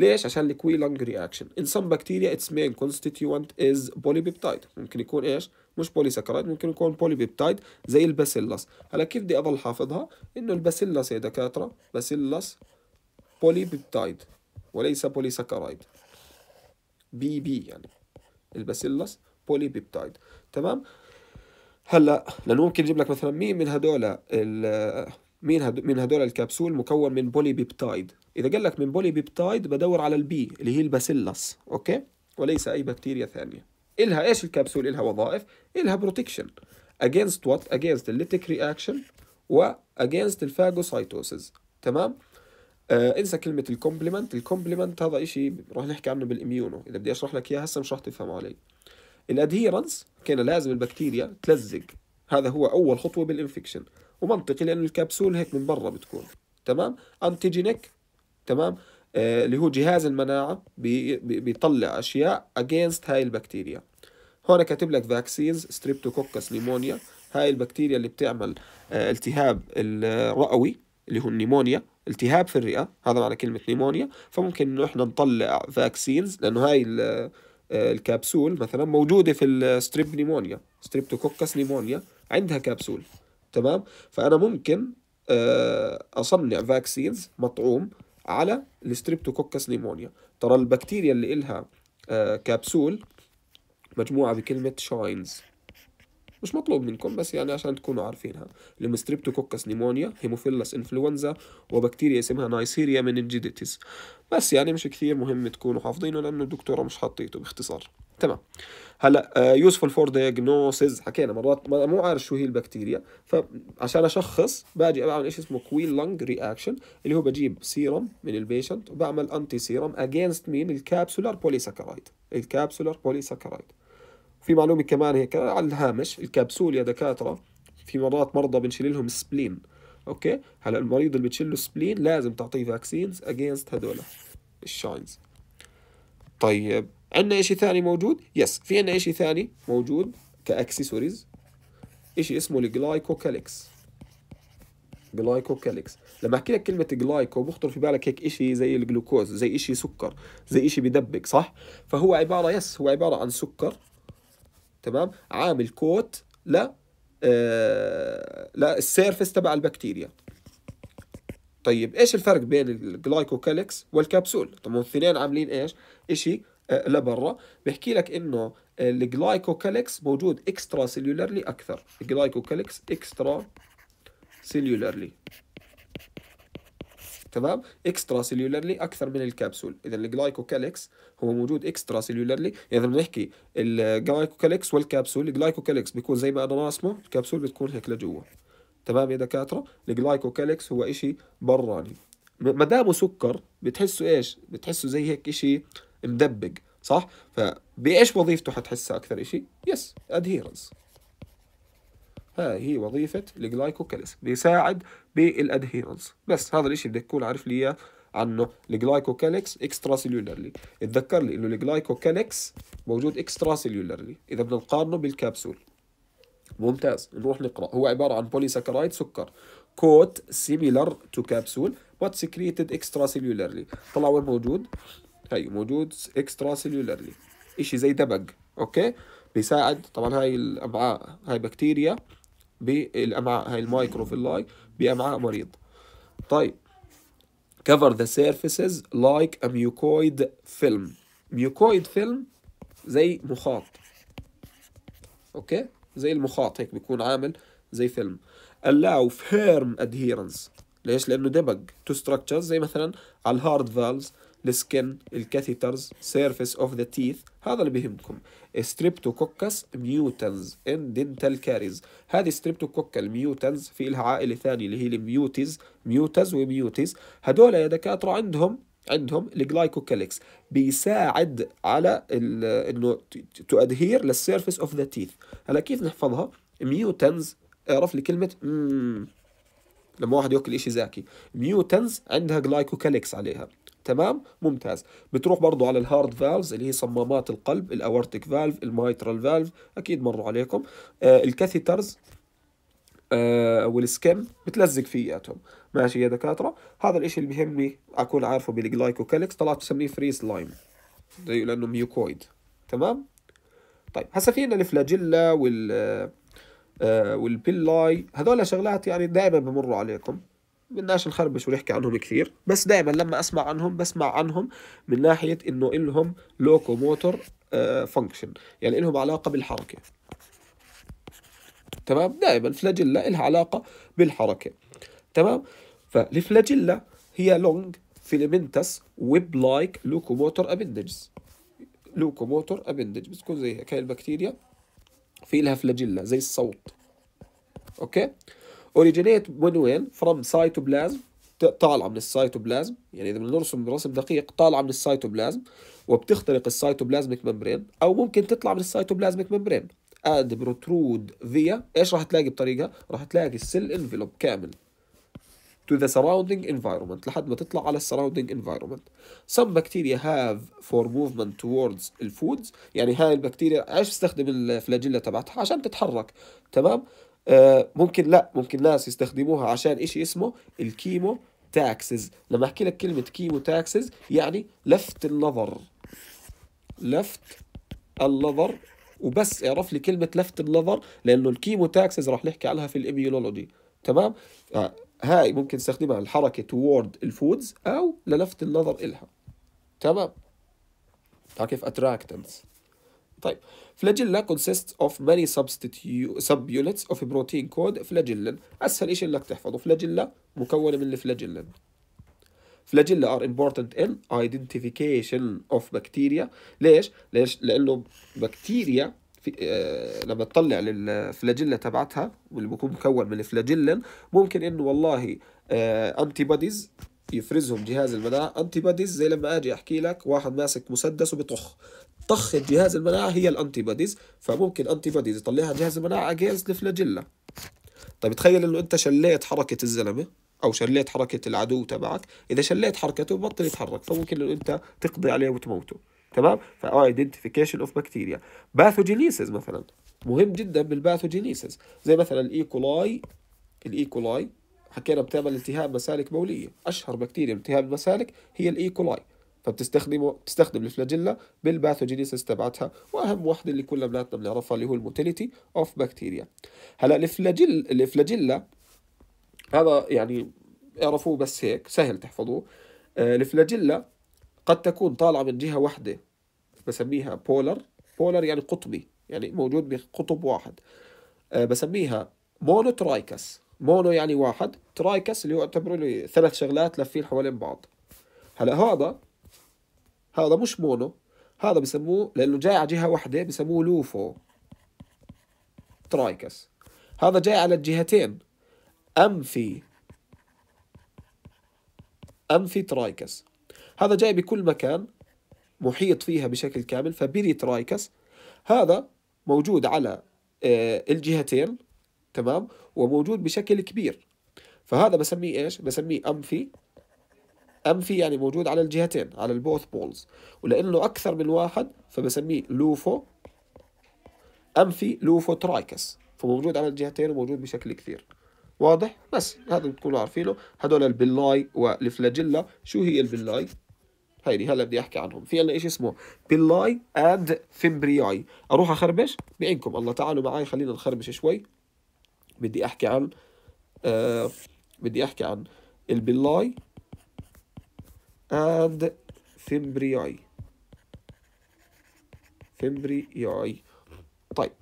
ليش؟ عشان الكوي لانج رياكشن in some bacteria its main constituent is polypeptide ممكن يكون ايش؟ مش بوليسكرايد ممكن يكون بوليبيبتايد زي الباسيلس هلا كيف بدي اضل حافظها؟ انه الباسيلس يا دكاترة باسيلس بوليبيبتايد وليس بوليسكرايد بي بي يعني الباسيلس بوليبيبتايد تمام؟ هلا لانه ممكن يجيب لك مثلا مين من هدول مين هدول مين هدول الكبسول مكون من بولي بيبتايد إذا قال لك من بولي بيبتايد بدور على البي اللي هي الباسيلس أوكي وليس أي بكتيريا ثانية إلها إيش الكبسول إلها وظائف إلها بروتكشن اجينست وات اجينست الليتك رياكشن و against الفاجوسايتوسز تمام آه انسى كلمة الكومبلمنت الكومبلمنت هذا إشي راح نحكي عنه بالإميونو إذا بدي أشرح لك إياه هسه مش راح تفهم علي الأدهيرنس كان لازم البكتيريا تلزق هذا هو أول خطوة بالإنفكشن ومنطقي لأنه الكبسول هيك من برا بتكون تمام أنتيجينيك تمام آه، اللي هو جهاز المناعة بيطلع أشياء against هاي البكتيريا هون كاتب لك فاكسينز streptococcus نيمونيا هاي البكتيريا اللي بتعمل آه، التهاب الرئوي اللي هو النيمونيا التهاب في الرئة هذا معنى كلمة نيمونيا فممكن إنه إحنا نطلع فاكسينز لأنه هاي آه، الكبسول مثلا موجودة في الستريب نيمونيا streptococcus نيمونيا عندها كبسول تمام فأنا ممكن أصنع فاكسينز مطعوم على الستريبتوكوكس نيمونيا ترى البكتيريا اللي إلها آه، كبسول مجموعة بكلمة شاينز مش مطلوب منكم بس يعني عشان تكونوا عارفينها الستريبتوكوكس نيمونيا هيموفيلس انفلونزا وبكتيريا اسمها نايسيريا مننجيديتس بس يعني مش كثير مهم تكونوا حافظينه لأنه الدكتورة مش حاطيته باختصار تمام هلا يوسفول فور دايجنوسز حكينا مرات ما مو عارف شو هي البكتيريا فعشان اشخص باجي بعمل شيء اسمه كوين لانج رياكشن اللي هو بجيب سيرم من البيشنت وبعمل انتي سيرم اجينست مين الكابسولار بوليساكرايد الكابسولار بوليساكرايد في معلومه كمان هيك على الهامش الكبسول يا دكاتره في مرات مرضى بنشيل لهم سبلين اوكي هلا المريض اللي بتشيل له سبلين لازم تعطيه فاكسينز اجينست هذول الشاينز طيب عندنا شيء ثاني موجود يس في عندنا شيء ثاني موجود كاكسسوارز شيء اسمه الجلايكوكاليكس جلايكوكاليكس لما احكي لك كلمه جلايكو بخطر في بالك هيك شيء زي الجلوكوز زي شيء سكر زي شيء بدبك صح فهو عباره يس هو عباره عن سكر تمام عامل كوت ل آه للسيرفس تبع البكتيريا طيب ايش الفرق بين الجلايكوكاليكس والكبسول طب الاثنين عاملين ايش شيء آه، لبرا بحكي لك انه آه، الجلايكوكاليكس موجود اكسترا سيلولارلي اكثر الجلايكوكاليكس اكسترا سيلولارلي تمام اكسترا سيلولارلي اكثر من الكبسول اذا الجلايكوكاليكس هو موجود اكسترا سيلولارلي اذا بنحكي الجلايكوكاليكس والكبسول الجلايكوكاليكس بيكون زي ما انا راسمه الكبسول بتكون هيك لجوا تمام يا دكاتره الجلايكوكاليكس هو شيء براني ما دامه سكر بتحسه ايش بتحسه زي هيك شيء مدبج صح فبايش وظيفته حتحسها اكثر شيء يس ادهيرنس ها هي وظيفة الجلايكوكاليس بيساعد بالادهيرنس بس هذا الاشي بدك تكون عارف لي اياه عنه الجلايكوكاليكس اكسترا سيلولارلي اتذكر لي انه الجلايكوكاليكس موجود اكسترا سيلولارلي اذا بدنا نقارنه بالكبسول ممتاز نروح نقرا هو عباره عن بولي سكرايد سكر كوت سيميلر تو كبسول بات سكريتد اكسترا سيلولارلي طلع وين موجود طيب موجود اكسترا سيلولارلي شيء زي دبق اوكي بيساعد طبعا هاي الامعاء هاي بكتيريا بالامعاء هاي المايكروفيلاي بامعاء مريض طيب cover the surfaces like a mucoid film mucoid film زي مخاط اوكي زي المخاط هيك بيكون عامل زي فيلم allow firm adherence ليش لانه دبق تو structures زي مثلا على الهارد فالز السكن الكاثيترز سيرفيس اوف ذا تيث هذا اللي بيهمكم ستريبتوكوكس ميوتنز ان دنتال كاريز هذه ستريبتوكوكا الميوتنز في لها عائله ثانيه اللي هي الميوتيز ميوتز وميوتيز هذول يا دكاتره عندهم عندهم الجلايكوكاليكس بيساعد على انه تو ادهير للسيرفيس اوف ذا تيث هلا كيف نحفظها ميوتنز اعرف لي كلمه مم. لما واحد ياكل شيء زاكي ميوتنز عندها جلايكوكاليكس عليها تمام ممتاز بتروح برضو على الهارد فالفز اللي هي صمامات القلب الاورتيك فالف المايترال فالف اكيد مروا عليكم آه الكاثيترز آه والسكن بتلزق فياتهم ماشي يا دكاتره هذا الاشي اللي بيهمني اكون عارفه بالجلايكوكاليكس طلعت تسميه فريز لايم لانه ميوكويد تمام طيب هسا فينا الفلاجيلا وال آه والبيلاي هذول شغلات يعني دائما بمروا عليكم بدناش نخربش ونحكي عنهم كثير بس دائما لما اسمع عنهم بسمع عنهم من ناحيه انه الهم موتور فانكشن آه، يعني الهم علاقه بالحركه تمام دائما الفلاجيلا لها علاقه بالحركه تمام فالفلاجيلا هي لونج فيلمنتس ويب لايك لوكو موتور ابندجز موتور ابندج بتكون زي هيك هاي البكتيريا في لها فلاجيلا زي الصوت اوكي originate when وين؟ from cytoplasm طالعه من السيتوبلازم يعني اذا بدنا نرسم رسم دقيق طالعه من السيتوبلازم وبتخترق السايتوبلازميك ممبرين او ممكن تطلع من السايتوبلازميك ممبرين اد بروترود فيا ايش راح تلاقي بطريقها؟ راح تلاقي السيل انفلوب كامل to the surrounding environment لحد ما تطلع على surrounding environment. Some bacteria have for movement towards the foods يعني هاي البكتيريا ايش تستخدم الفلاجيلا تبعتها عشان تتحرك تمام؟ آه، ممكن لا ممكن ناس يستخدموها عشان إشي اسمه الكيمو تاكسز لما أحكي لك كلمة كيمو تاكسز يعني لفت النظر لفت النظر وبس اعرف لي كلمة لفت النظر لأنه الكيمو تاكسز راح نحكي عنها في الايميولوجي تمام آه، هاي ممكن نستخدمها الحركة toward الفودز أو للفت النظر إلها تمام كيف attractants طيب فلاجيلا كونسيست اوف ماني سب يونتس اوف بروتين كود flagellin اسهل شيء انك تحفظه فلاجيلا مكونه من الفلاجلين فلاجيلا are important in identification of بكتيريا ليش؟ ليش؟ لانه بكتيريا في آه لما تطلع للفلاجيلا تبعتها واللي بيكون مكون من الفلاجيلين ممكن انه والله آه انتي بوديز يفرزهم جهاز المناعه انتي بوديز زي لما اجي احكي لك واحد ماسك مسدس وبطخ طخ جهاز المناعة هي الأنتي بوديز فممكن أنتي بوديز يطلعها جهاز المناعة أجينست الفلاجيلا طيب تخيل إنه أنت شليت حركة الزلمة أو شليت حركة العدو تبعك إذا شليت حركته بطل يتحرك فممكن إنه أنت تقضي عليه وتموته تمام فايدنتيفيكيشن اوف بكتيريا باثوجينيسيس مثلا مهم جدا بالباثوجينيسيس زي مثلا الايكولاي e. الايكولاي e. حكينا بتعمل التهاب مسالك بوليه اشهر بكتيريا التهاب المسالك هي الايكولاي e. فبتستخدمه بتستخدم الفلاجيلا بالباثوجينيسيس تبعتها واهم وحده اللي كلنا بناتنا بنعرفها اللي هو الموتيليتي اوف بكتيريا هلا الفلاجيل الفلاجيلا هذا يعني اعرفوه بس هيك سهل تحفظوه آه، الفلاجيلا قد تكون طالعة من جهة واحدة بسميها بولر بولر يعني قطبي يعني موجود بقطب واحد آه، بسميها مونو ترايكس مونو يعني واحد ترايكس اللي هو اعتبروا لي ثلاث شغلات لافين حوالين بعض هلا هذا هذا مش مونو هذا بسموه لانه جاي على جهه واحده بسموه لوفو ترايكس هذا جاي على الجهتين امفي امفي ترايكس هذا جاي بكل مكان محيط فيها بشكل كامل فبيري ترايكس هذا موجود على آه، الجهتين تمام وموجود بشكل كبير فهذا بسميه ايش بسميه امفي ام في يعني موجود على الجهتين على البوث بولز ولانه اكثر من واحد فبسميه لوفو ام في لوفو ترايكس فموجود على الجهتين وموجود بشكل كثير واضح بس هذا بتكونوا عارفينه هذول البلاي والفلاجيلا شو هي البلاي هيدي هلا بدي احكي عنهم في عندنا شيء اسمه بلاي اند فيمبرياي اروح اخربش بعينكم الله تعالوا معي خلينا نخربش شوي بدي احكي عن آه بدي احكي عن البلاي and February February طيب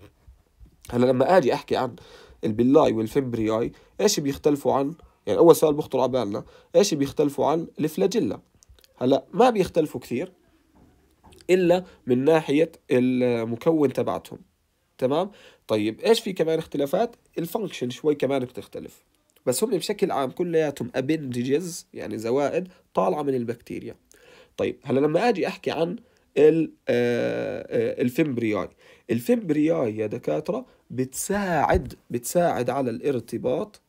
هلا لما اجي احكي عن البلاي والفبرياي ايش بيختلفوا عن يعني اول سؤال بخطر على بالنا ايش بيختلفوا عن الفلاجيلا هلا ما بيختلفوا كثير الا من ناحيه المكون تبعتهم تمام طيب ايش في كمان اختلافات الفانكشن شوي كمان بتختلف بس هم بشكل عام كلياتهم ابندجز يعني زوائد طالعه من البكتيريا طيب هلا لما اجي احكي عن آه، آه، الفيمبرياي الفيمبرياي يا دكاتره بتساعد بتساعد على الارتباط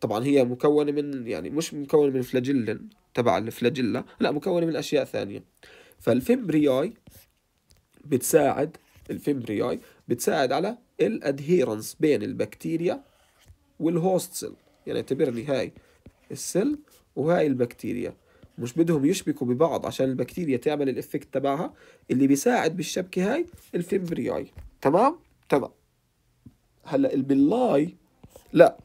طبعا هي مكونه من يعني مش مكونه من فلاجيلين تبع الفلاجيلا لا مكونه من اشياء ثانيه فالفيمبرياي بتساعد الفيمبرياي بتساعد على الادهيرنس بين البكتيريا والهوست سيل يعني اعتبر لي هاي السل وهاي البكتيريا مش بدهم يشبكوا ببعض عشان البكتيريا تعمل الافكت تبعها اللي بيساعد بالشبكه هاي الفيمبرياي تمام تمام هلا البلاي لا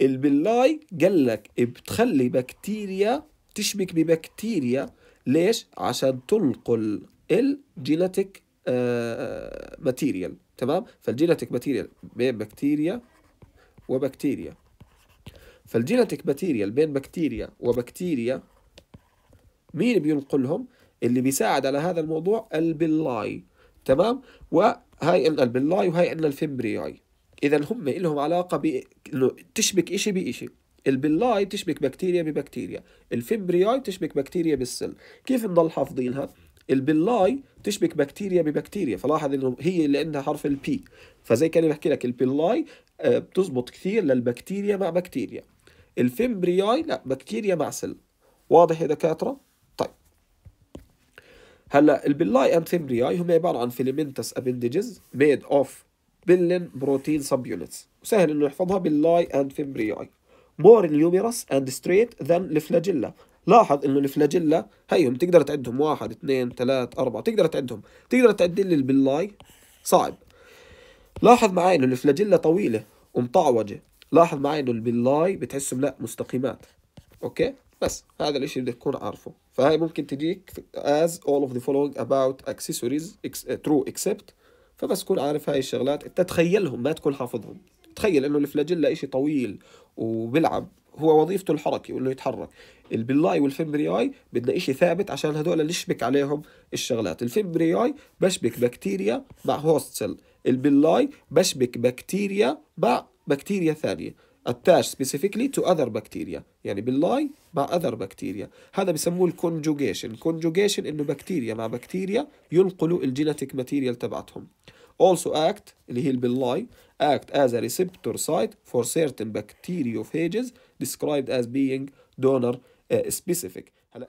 البلاي قال لك بتخلي بكتيريا تشبك ببكتيريا ليش عشان تنقل الجيناتيك ماتيريال آه، آه، تمام فالجيناتيك ماتيريال بين بكتيريا وبكتيريا فالجيناتيك ماتيريال بين بكتيريا وبكتيريا مين بينقلهم؟ اللي بيساعد على هذا الموضوع البلاي تمام؟ وهي عندنا البلاي وهي عندنا الفمبرياي اذا هم لهم علاقه ب تشبك شيء بشيء البلاي بتشبك بكتيريا ببكتيريا الفمبرياي بتشبك بكتيريا بالسل كيف نضل حافظينها البلاي تشبك بكتيريا ببكتيريا فلاحظ انه هي اللي عندها حرف البي فزي كاني بحكي لك البلاي آه، بتزبط كثير للبكتيريا مع بكتيريا الفيمبرياي لا بكتيريا مع سل واضح يا دكاتره طيب هلا البلاي اند فيمبرياي هم عباره عن فيلمنتس ابندجز ميد اوف بلين بروتين سب يونتس وسهل انه نحفظها باللاي اند فيمبرياي more numerous and straight than الفلاجيلا لاحظ انه الفلاجيلا هيهم تقدر تعدهم واحد اثنين ثلاث اربعة تقدر تعدهم تقدر تعدل البلاي صعب لاحظ معي انه الفلاجيلا طويلة ومطعوجة لاحظ معي انه البلاي بتحسهم لا مستقيمات اوكي بس هذا الاشي بدك تكون عارفه فهي ممكن تجيك as all of the following about accessories true except فبس تكون عارف هاي الشغلات انت تخيلهم ما تكون حافظهم تخيل انه الفلاجيلا اشي طويل وبلعب هو وظيفته الحركي وانه يتحرك البلاي بدنا شيء ثابت عشان هدول اللي عليهم الشغلات اي بشبك بكتيريا مع هوست سيل البلاي بشبك بكتيريا مع بكتيريا ثانيه attached specifically to other bacteria يعني باللاي مع other bacteria هذا بسموه الكونجوجيشن الكونجوجيشن انه بكتيريا مع بكتيريا ينقلوا الجينيتك ماتيريال تبعتهم also act اللي هي البلاي act as a receptor site for certain bacteriophages described as being donor uh, specific هلا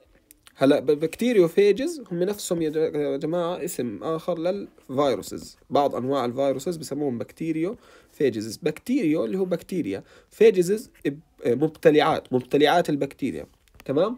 هلا بكتيريوفيجز هم نفسهم يا جماعه اسم اخر للفيروسز بعض انواع الفيروسز بسموهم بكتيريو فيجز بكتيريو اللي هو بكتيريا آه، فيجز مبتلعات مبتلعات البكتيريا تمام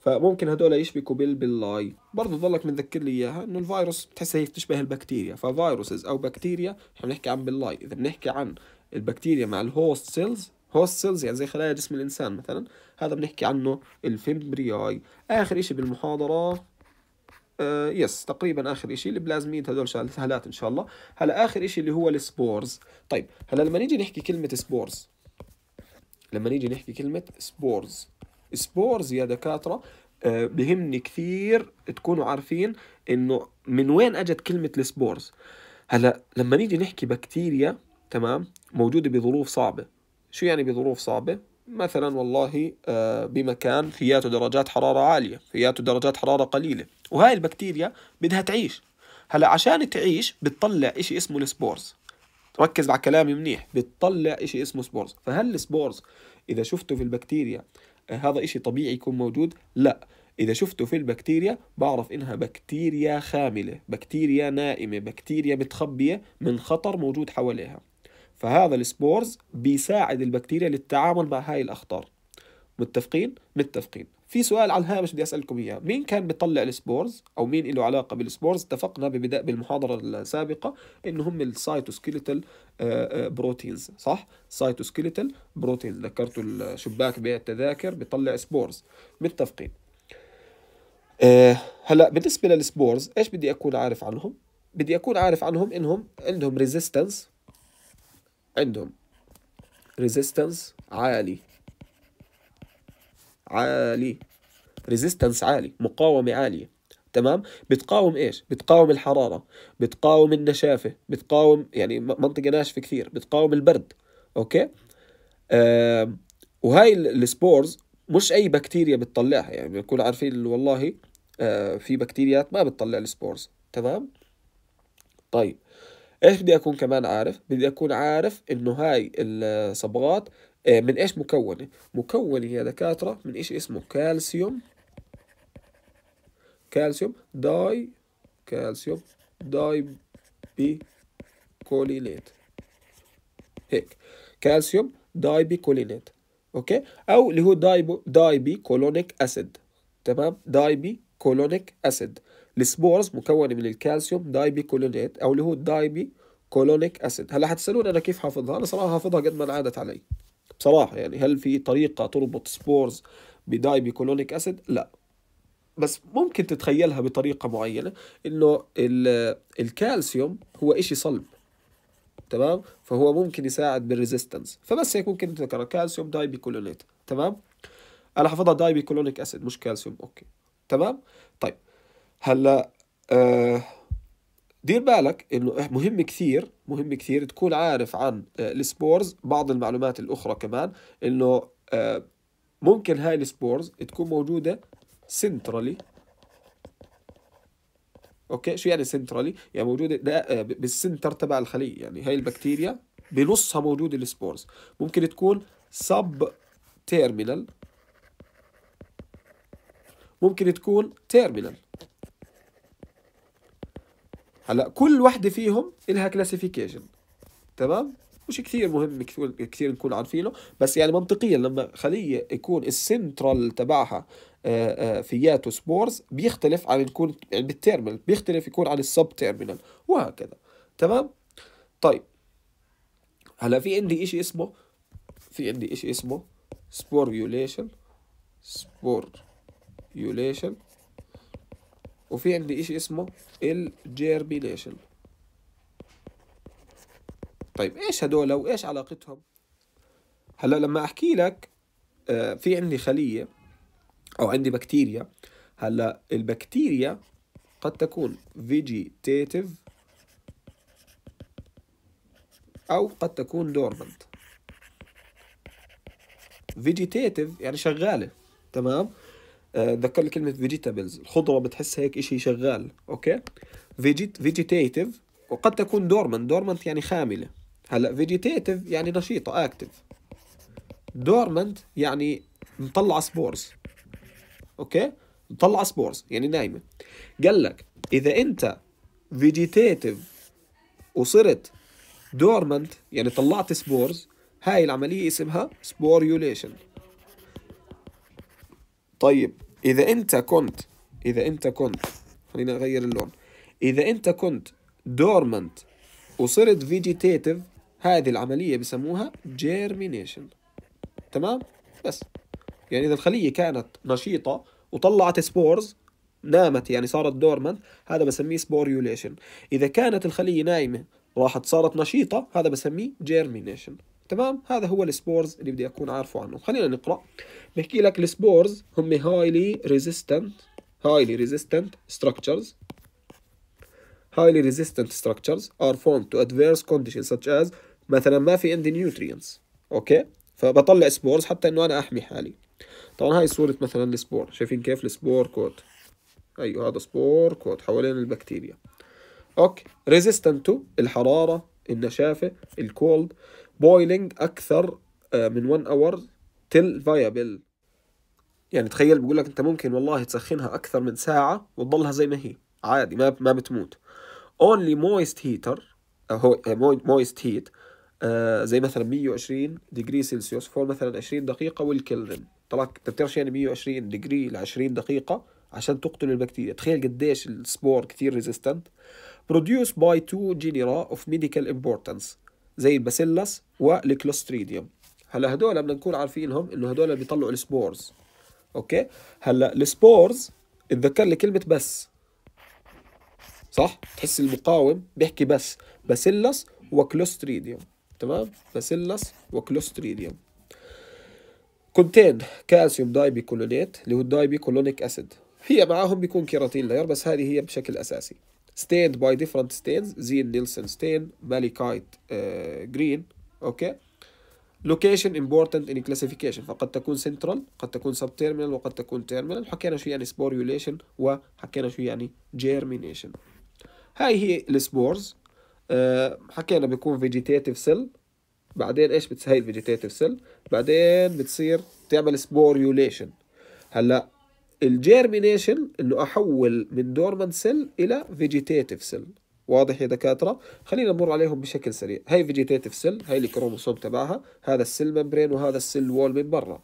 فممكن هدول يشبكوا بالبلاي برضه ضلك منذكر لي اياها انه الفيروس بتحسها هي بتشبه البكتيريا ففيروسز او بكتيريا احنا بنحكي عن باللاي اذا بنحكي عن البكتيريا مع الهوست سيلز هو سيلز يعني زي خلايا جسم الإنسان مثلا هذا بنحكي عنه الفيمبرياي آخر إشي بالمحاضرة آه يس تقريبا اخر اشي البلازميد هذول سهلات ان شاء الله هلا اخر اشي اللي هو السبورز طيب هلا لما نيجي نحكي كلمه سبورز لما نيجي نحكي كلمه سبورز سبورز يا دكاتره آه بهمني كثير تكونوا عارفين انه من وين اجت كلمه السبورز هلا لما نيجي نحكي بكتيريا تمام موجوده بظروف صعبه شو يعني بظروف صعبة؟ مثلا والله آه، بمكان فياته درجات حرارة عالية فياته درجات حرارة قليلة وهاي البكتيريا بدها تعيش هلا عشان تعيش بتطلع إشي اسمه السبورز ركز على كلامي منيح بتطلع إشي اسمه سبورز فهل السبورز إذا شفته في البكتيريا آه، هذا إشي طبيعي يكون موجود؟ لا إذا شفته في البكتيريا بعرف إنها بكتيريا خاملة بكتيريا نائمة بكتيريا متخبية من خطر موجود حواليها فهذا السبورز بيساعد البكتيريا للتعامل مع هاي الأخطار متفقين؟ متفقين في سؤال على الهامش بدي أسألكم إياه مين كان بيطلع السبورز أو مين له علاقة بالسبورز اتفقنا ببدا بالمحاضرة السابقة إن هم السايتوسكيليتال آه، آه، بروتينز صح؟ سايتوسكيليتال بروتينز ذكرتوا الشباك بيع التذاكر بيطلع سبورز متفقين أه هلا بالنسبة للسبورز إيش بدي أكون عارف عنهم؟ بدي أكون عارف عنهم إنهم عندهم ريزيستنس عندهم ريزيستنس عالي عالي ريزيستنس عالي مقاومة عالية تمام بتقاوم ايش بتقاوم الحرارة بتقاوم النشافة بتقاوم يعني منطقة ناشفة كثير بتقاوم البرد اوكي آه وهاي السبورز مش اي بكتيريا بتطلعها يعني بنكون عارفين والله آه في بكتيريات ما بتطلع السبورز تمام طيب ايش بدي اكون كمان عارف بدي اكون عارف انه هاي الصبغات إيه، من ايش مكونه مكونه يا دكاتره من ايش اسمه كالسيوم كالسيوم داي كالسيوم داي بي كولينات هيك كالسيوم داي بي كولينات اوكي او اللي هو داي بي كولونيك اسيد تمام بي كولونيك اسيد السبورز مكونة من الكالسيوم دايبي كولونيت أو اللي هو الدايبي كولونيك أسيد هلا حتسالوني أنا كيف حافظها أنا صراحة حافظها قد ما انعادت علي بصراحة يعني هل في طريقة تربط سبورز بدايبي كولونيك أسيد لا بس ممكن تتخيلها بطريقة معينة إنه الكالسيوم هو إشي صلب تمام فهو ممكن يساعد بالريزيستنس فبس هيك ممكن تذكر كالسيوم دايبي كولونيت تمام انا حافظها دايبي كولونيك اسيد مش كالسيوم اوكي تمام طيب هلا آه دير بالك انه مهم كثير مهم كثير تكون عارف عن آه، السبورز بعض المعلومات الاخرى كمان انه آه ممكن هاي السبورز تكون موجوده سنترالي اوكي شو يعني سنترالي يعني موجوده آه، بالسنتر تبع الخليه يعني هاي البكتيريا بنصها موجوده السبورز ممكن تكون سب تيرمينال ممكن تكون تيرمينال هلا كل وحده فيهم إلها كلاسيفيكيشن تمام مش كثير مهم كثير نكون عارفينه بس يعني منطقيا لما خليه يكون السنترال تبعها آه، آه، فياتو سبورز بيختلف عن يكون يعني بالتيرمينال بيختلف يكون عن السب تيرمينال وهكذا تمام طيب هلا في عندي شيء اسمه في عندي شيء اسمه سبوريوليشن سبوريوليشن وفي عندي إشي اسمه الجيربيليشن طيب إيش هدول وإيش علاقتهم هلا لما أحكي لك آه، في عندي خلية أو عندي بكتيريا هلا البكتيريا قد تكون فيجيتاتيف أو قد تكون دورمنت فيجيتاتيف يعني شغالة تمام لي كلمه فيجيتابلز الخضره بتحس هيك شيء شغال اوكي فيجيت فيجيتيتيف وقد تكون دورمنت دورمنت يعني خامله هلا فيجيتيتيف يعني نشيطه اكتف دورمنت يعني مطلعه سبورز اوكي مطلعه سبورز يعني نايمه قال لك اذا انت فيجيتيتيف وصرت دورمنت يعني طلعت سبورز هاي العمليه اسمها سبوريوليشن طيب إذا أنت كنت إذا أنت كنت خلينا أغير اللون إذا أنت كنت دورمنت وصرت فيجيتيتيف هذه العملية بسموها جيرمينيشن تمام بس يعني إذا الخلية كانت نشيطة وطلعت سبورز نامت يعني صارت دورمنت هذا بسميه سبوريوليشن إذا كانت الخلية نايمة راحت صارت نشيطة هذا بسميه جيرمينيشن تمام هذا هو السبورز اللي بدي اكون عارفه عنه خلينا نقرا بحكي لك السبورز هم هايلي ريزيستنت highly resistant structures highly resistant structures are formed to adverse conditions such as مثلا ما في عندي nutrients اوكي فبطلع سبورز حتى انه انا احمي حالي طبعا هاي صورة مثلا السبور شايفين كيف السبور كوت ايوه هذا سبور كوت حوالين البكتيريا اوكي ريزيستنت تو الحرارة النشافة الكولد بويلينج اكثر آه، من 1 اور تل فايبل يعني تخيل بيقول لك انت ممكن والله تسخنها اكثر من ساعه وتضلها زي ما هي عادي ما ما بتموت اونلي مويست هيتر هو مويست آه، هيت آه، زي مثلا 120 ديجري سلسيوس فور مثلا 20 دقيقه والكلرن طلع انت بتعرف يعني 120 ديجري ل 20 دقيقه عشان تقتل البكتيريا تخيل قديش السبور كثير ريزيستنت produced by two genera of medical importance زي الباسيلس والكلوستريديوم هلا هدول بدنا نكون عارفينهم انه هدول اللي بيطلعوا السبورز اوكي هلا السبورز اتذكر لي كلمه بس صح تحس المقاوم بيحكي بس باسيلس وكلوستريديوم تمام باسيلس وكلوستريديوم كونتين كالسيوم داي بيكولونيت اللي هو الداي بيكولونيك اسيد هي معاهم بيكون كيراتين لاير بس هذه هي بشكل اساسي ستيد باي ديفرنت ستيدز زين نيلسون ستين ماليكايت جرين اوكي لوكيشن امبورتنت ان كلاسيفيكيشن فقد تكون سنترال قد تكون سب تيرمينال وقد تكون تيرمينال حكينا شو يعني سبوريوليشن وحكينا شو يعني جيرمينيشن هاي هي السبورز uh, حكينا بيكون فيجيتاتيف سيل بعدين ايش بتسهل الفيجيتاتيف سيل بعدين بتصير تعمل سبوريوليشن هلا الجيرمينيشن انه احول من دورمنت سيل الى فيجيتيتيف سيل واضح يا دكاتره خلينا نمر عليهم بشكل سريع هاي فيجيتيتيف سيل هاي الكروموسوم تبعها هذا السيل ممبرين وهذا السيل وول من برا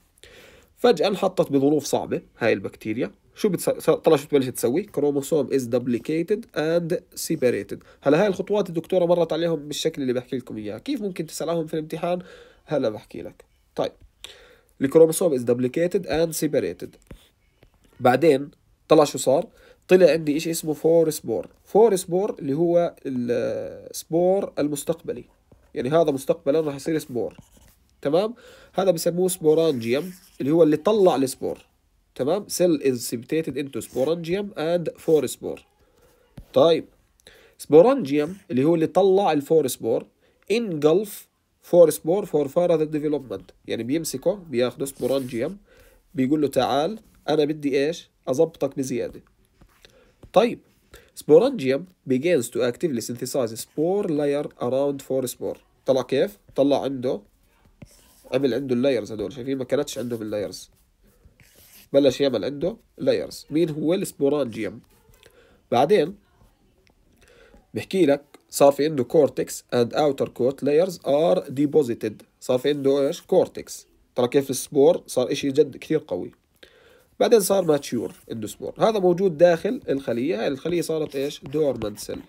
فجاه انحطت بظروف صعبه هاي البكتيريا شو بتسوي طلع شو بتبلش تسوي كروموسوم از دوبليكيتد اند سيبريتد هلا هاي الخطوات الدكتوره مرت عليهم بالشكل اللي بحكي لكم اياه كيف ممكن تسالهم في الامتحان هلا بحكي لك طيب الكروموسوم از دوبليكيتد اند سيبريتد بعدين طلع شو صار طلع عندي شيء اسمه فور سبور فور سبور اللي هو السبور المستقبلي يعني هذا مستقبلا راح يصير سبور تمام هذا بسموه سبورانجيوم اللي هو اللي طلع السبور تمام سيل از سبتيتد انتو سبورانجيوم اند فور سبور طيب سبورانجيوم اللي هو اللي طلع الفور سبور انجلف فور سبور فور فارذر ديفلوبمنت يعني بيمسكه بياخده سبورانجيوم بيقول له تعال انا بدي ايش اظبطك بزياده طيب سبورانجيوم begins to actively synthesize spore layer around for spore طلع كيف طلع عنده عمل عنده اللايرز هدول شايفين ما كانتش عندهم اللايرز بلش يعمل عنده لايرز مين هو السبورانجيوم بعدين بحكي لك صار في عنده كورتكس اند اوتر كوت لايرز ار ديبوزيتد صار في عنده ايش كورتكس ترى كيف السبور صار اشي جد كثير قوي بعدين صار ماتشور اندوسبور هذا موجود داخل الخليه هاي الخليه صارت ايش دورمنت سيل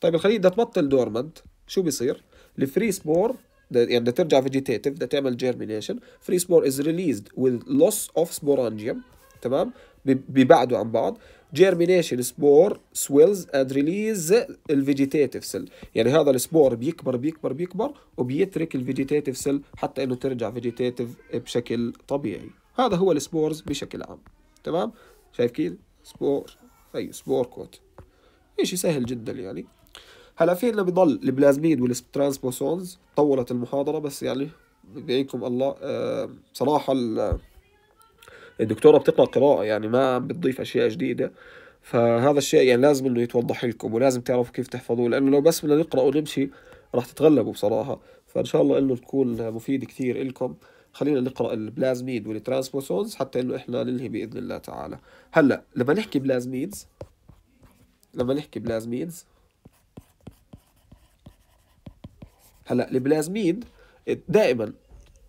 طيب الخليه بدها تبطل دورمنت شو بيصير الفري سبور يعني بدها ترجع فيجيتيتيف بدها تعمل جيرمينيشن فري سبور از ريليزد وذ لوس اوف سبورانجيوم تمام ببعده عن بعض جيرمينيشن سبور سويلز اند ريليز الفيجيتيتيف سيل يعني هذا السبور بيكبر بيكبر بيكبر وبيترك الفيجيتيتيف سيل حتى انه ترجع فيجيتيف بشكل طبيعي هذا هو السبورز بشكل عام تمام شايف كيف سبور اي سبور كوت شيء سهل جدا يعني هلا في عندنا بضل البلازميد والترانسبوسونز طولت المحاضره بس يعني بيعينكم الله آه، صراحه بصراحه الدكتوره بتقرا قراءه يعني ما بتضيف اشياء جديده فهذا الشيء يعني لازم انه يتوضح لكم ولازم تعرفوا كيف تحفظوه لانه لو بس بدنا نقرا ونمشي راح تتغلبوا بصراحه فان شاء الله انه تكون مفيده كثير لكم خلينا نقرا البلازميد والترانسبوسونز حتى انه احنا ننهي باذن الله تعالى هلا لما نحكي بلازميدز لما نحكي بلازميدز هلا البلازميد دائما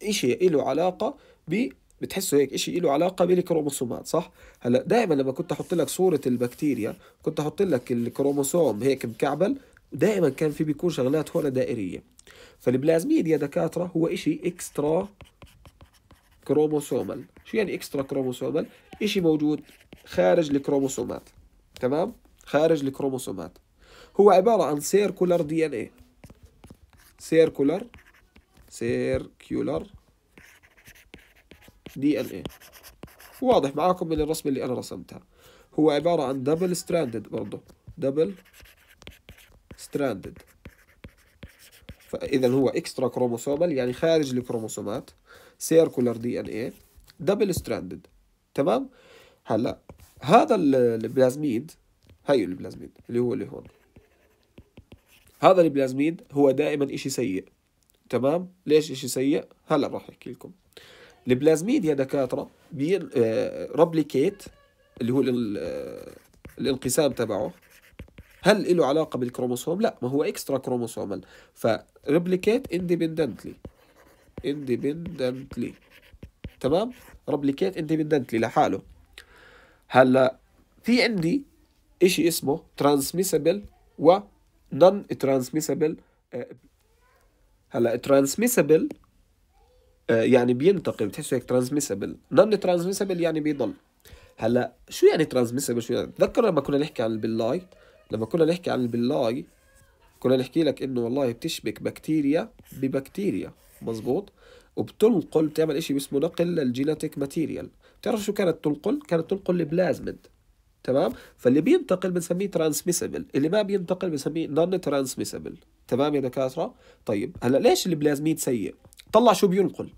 شيء له علاقه ب بتحسوا هيك شيء له علاقه بالكروموسومات صح هلا دائما لما كنت احط لك صوره البكتيريا كنت احط لك الكروموسوم هيك مكعبل دائما كان في بيكون شغلات هون دائريه فالبلازميد يا دكاتره هو شيء اكسترا كروموسومال شو يعني اكسترا كروموسومال شيء موجود خارج الكروموسومات تمام خارج الكروموسومات هو عبارة عن سيركولر دي ان اي سيركولر سيركولر دي ان اي واضح معاكم من الرسمة اللي انا رسمتها هو عبارة عن دبل ستراندد برضه دبل ستراندد فاذا هو اكسترا كروموسومال يعني خارج الكروموسومات سيركولر دي ان اي دبل ستراندد تمام هلا هذا البلازميد هي البلازميد اللي هو اللي هون هذا البلازميد هو دائما إشي سيء تمام ليش إشي سيء هلا راح احكي لكم البلازميد يا دكاتره بين آه اللي هو آه، الانقسام تبعه هل له علاقه بالكروموسوم لا ما هو اكسترا كروموسومال فريبليكيت اندبندنتلي independently تمام replicate independently لحاله هلا في عندي شيء اسمه transmissible و non transmissible هلا transmissible آه، يعني بينتقل بتحسه هيك ترانسميسبل نون ترانسميسبل يعني بيضل هلا شو يعني ترانسميسبل شو يعني تذكر لما كنا نحكي عن البلاي لما كنا نحكي عن البلاي كنا نحكي لك انه والله بتشبك بكتيريا ببكتيريا مظبوط وبتنقل بتعمل شيء اسمه نقل للجيناتيك ماتيريال بتعرف شو كانت تنقل كانت تنقل البلازميد تمام فاللي بينتقل بنسميه ترانسميسبل اللي ما بينتقل بنسميه نون ترانسميسبل تمام يا دكاتره طيب هلا ليش البلازميد سيء طلع شو بينقل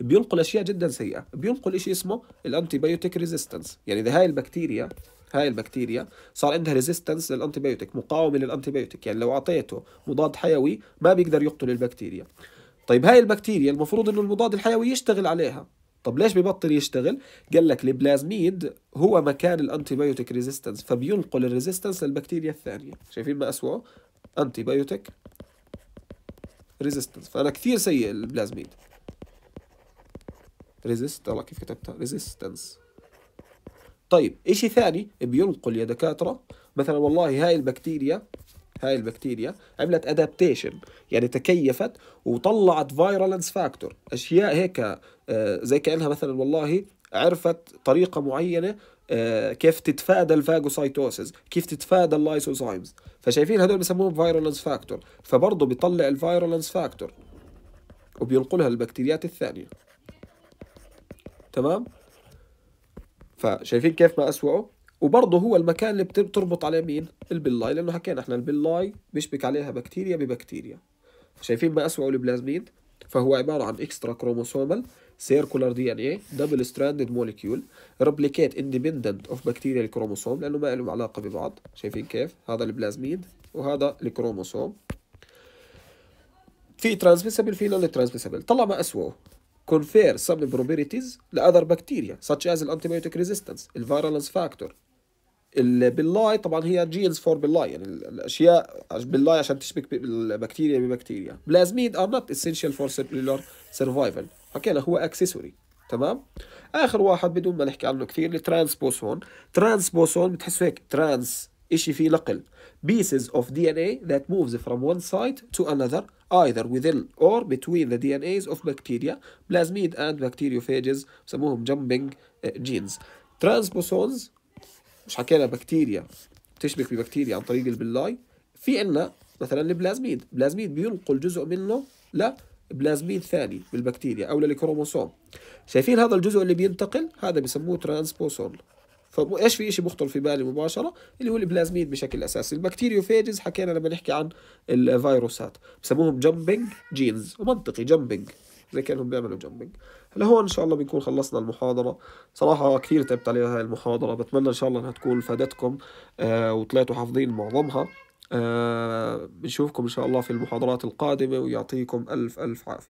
بينقل اشياء جدا سيئه بينقل شيء اسمه الانتي بايوتيك ريزيستنس يعني اذا هاي البكتيريا هاي البكتيريا صار عندها ريزيستنس للانتي بايوتيك مقاومه للانتي بايوتيك يعني لو اعطيته مضاد حيوي ما بيقدر يقتل البكتيريا طيب هاي البكتيريا المفروض انه المضاد الحيوي يشتغل عليها طب ليش ببطل يشتغل؟ قال لك البلازميد هو مكان الانتيبيوتيك ريزيستنس فبينقل الريزيستنس للبكتيريا الثانية شايفين ما انتي انتيبيوتيك ريزيستنس فأنا كثير سيء البلازميد ريزيست الله كيف كتبتها ريزيستنس طيب إشي ثاني بينقل يا دكاترة مثلا والله هاي البكتيريا هاي البكتيريا عملت ادابتيشن يعني تكيفت وطلعت فايرالنس فاكتور اشياء هيك آه، زي كانها مثلا والله عرفت طريقه معينه آه، كيف تتفادى الفاجوسايتوسيس كيف تتفادى اللايسوزايمز فشايفين هدول بسموهم فايرالنس فاكتور فبرضه بيطلع الفايرالنس فاكتور وبينقلها للبكتيريات الثانيه تمام فشايفين كيف ما اسوأه وبرضه هو المكان اللي بتربط عليه مين البلاي لانه حكينا احنا البلاي بيشبك عليها بكتيريا ببكتيريا شايفين ما اسوأ البلازميد؟ فهو عبارة عن اكسترا كروموسومال سيركولار دي ان اي دبل ستراندد موليكيول ريبليكيت اندبندنت اوف بكتيريا الكروموسوم لانه ما لهم علاقه ببعض شايفين كيف هذا البلازميد وهذا الكروموسوم في ترانسميسبل في نون ترانسميسبل طلع ما اسوأه confer some properties لاذر بكتيريا such as الانتيبيوتيك ريزيستنس الفيرالنس فاكتور باللاي طبعا هي جينز فور باللاي يعني الاشياء باللاي عشان تشبك البكتيريا ببكتيريا بلازميد ار نوت اسينشال فور سيلولار سرفايفل حكينا هو اكسسوري تمام اخر واحد بدون ما نحكي عنه كثير الترانسبوسون ترانسبوسون بتحسوا هيك ترانس اشي فيه نقل pieces of DNA that moves from one site to another either within or between the DNAs of bacteria plasmid and bacteriophages بسموهم jumping eh, genes transposons مش حكينا بكتيريا بتشبك ببكتيريا عن طريق البلاي في عنا مثلا البلازميد البلازميد بينقل جزء منه لبلازميد ثاني بالبكتيريا او للكروموسوم شايفين هذا الجزء اللي بينتقل هذا بسموه ترانسبوسون فايش في شيء بخطر في بالي مباشره اللي هو البلازميد بشكل اساسي البكتيريوفيجز حكينا لما نحكي عن الفيروسات بسموهم جامبنج جينز ومنطقي جامبنج زي كانهم بيعملوا جامبنج لهون ان شاء الله بنكون خلصنا المحاضره صراحه كثير تعبت عليها هاي المحاضره بتمنى ان شاء الله انها تكون فادتكم آه وطلعتوا حافظين معظمها آه بنشوفكم ان شاء الله في المحاضرات القادمه ويعطيكم الف الف عافيه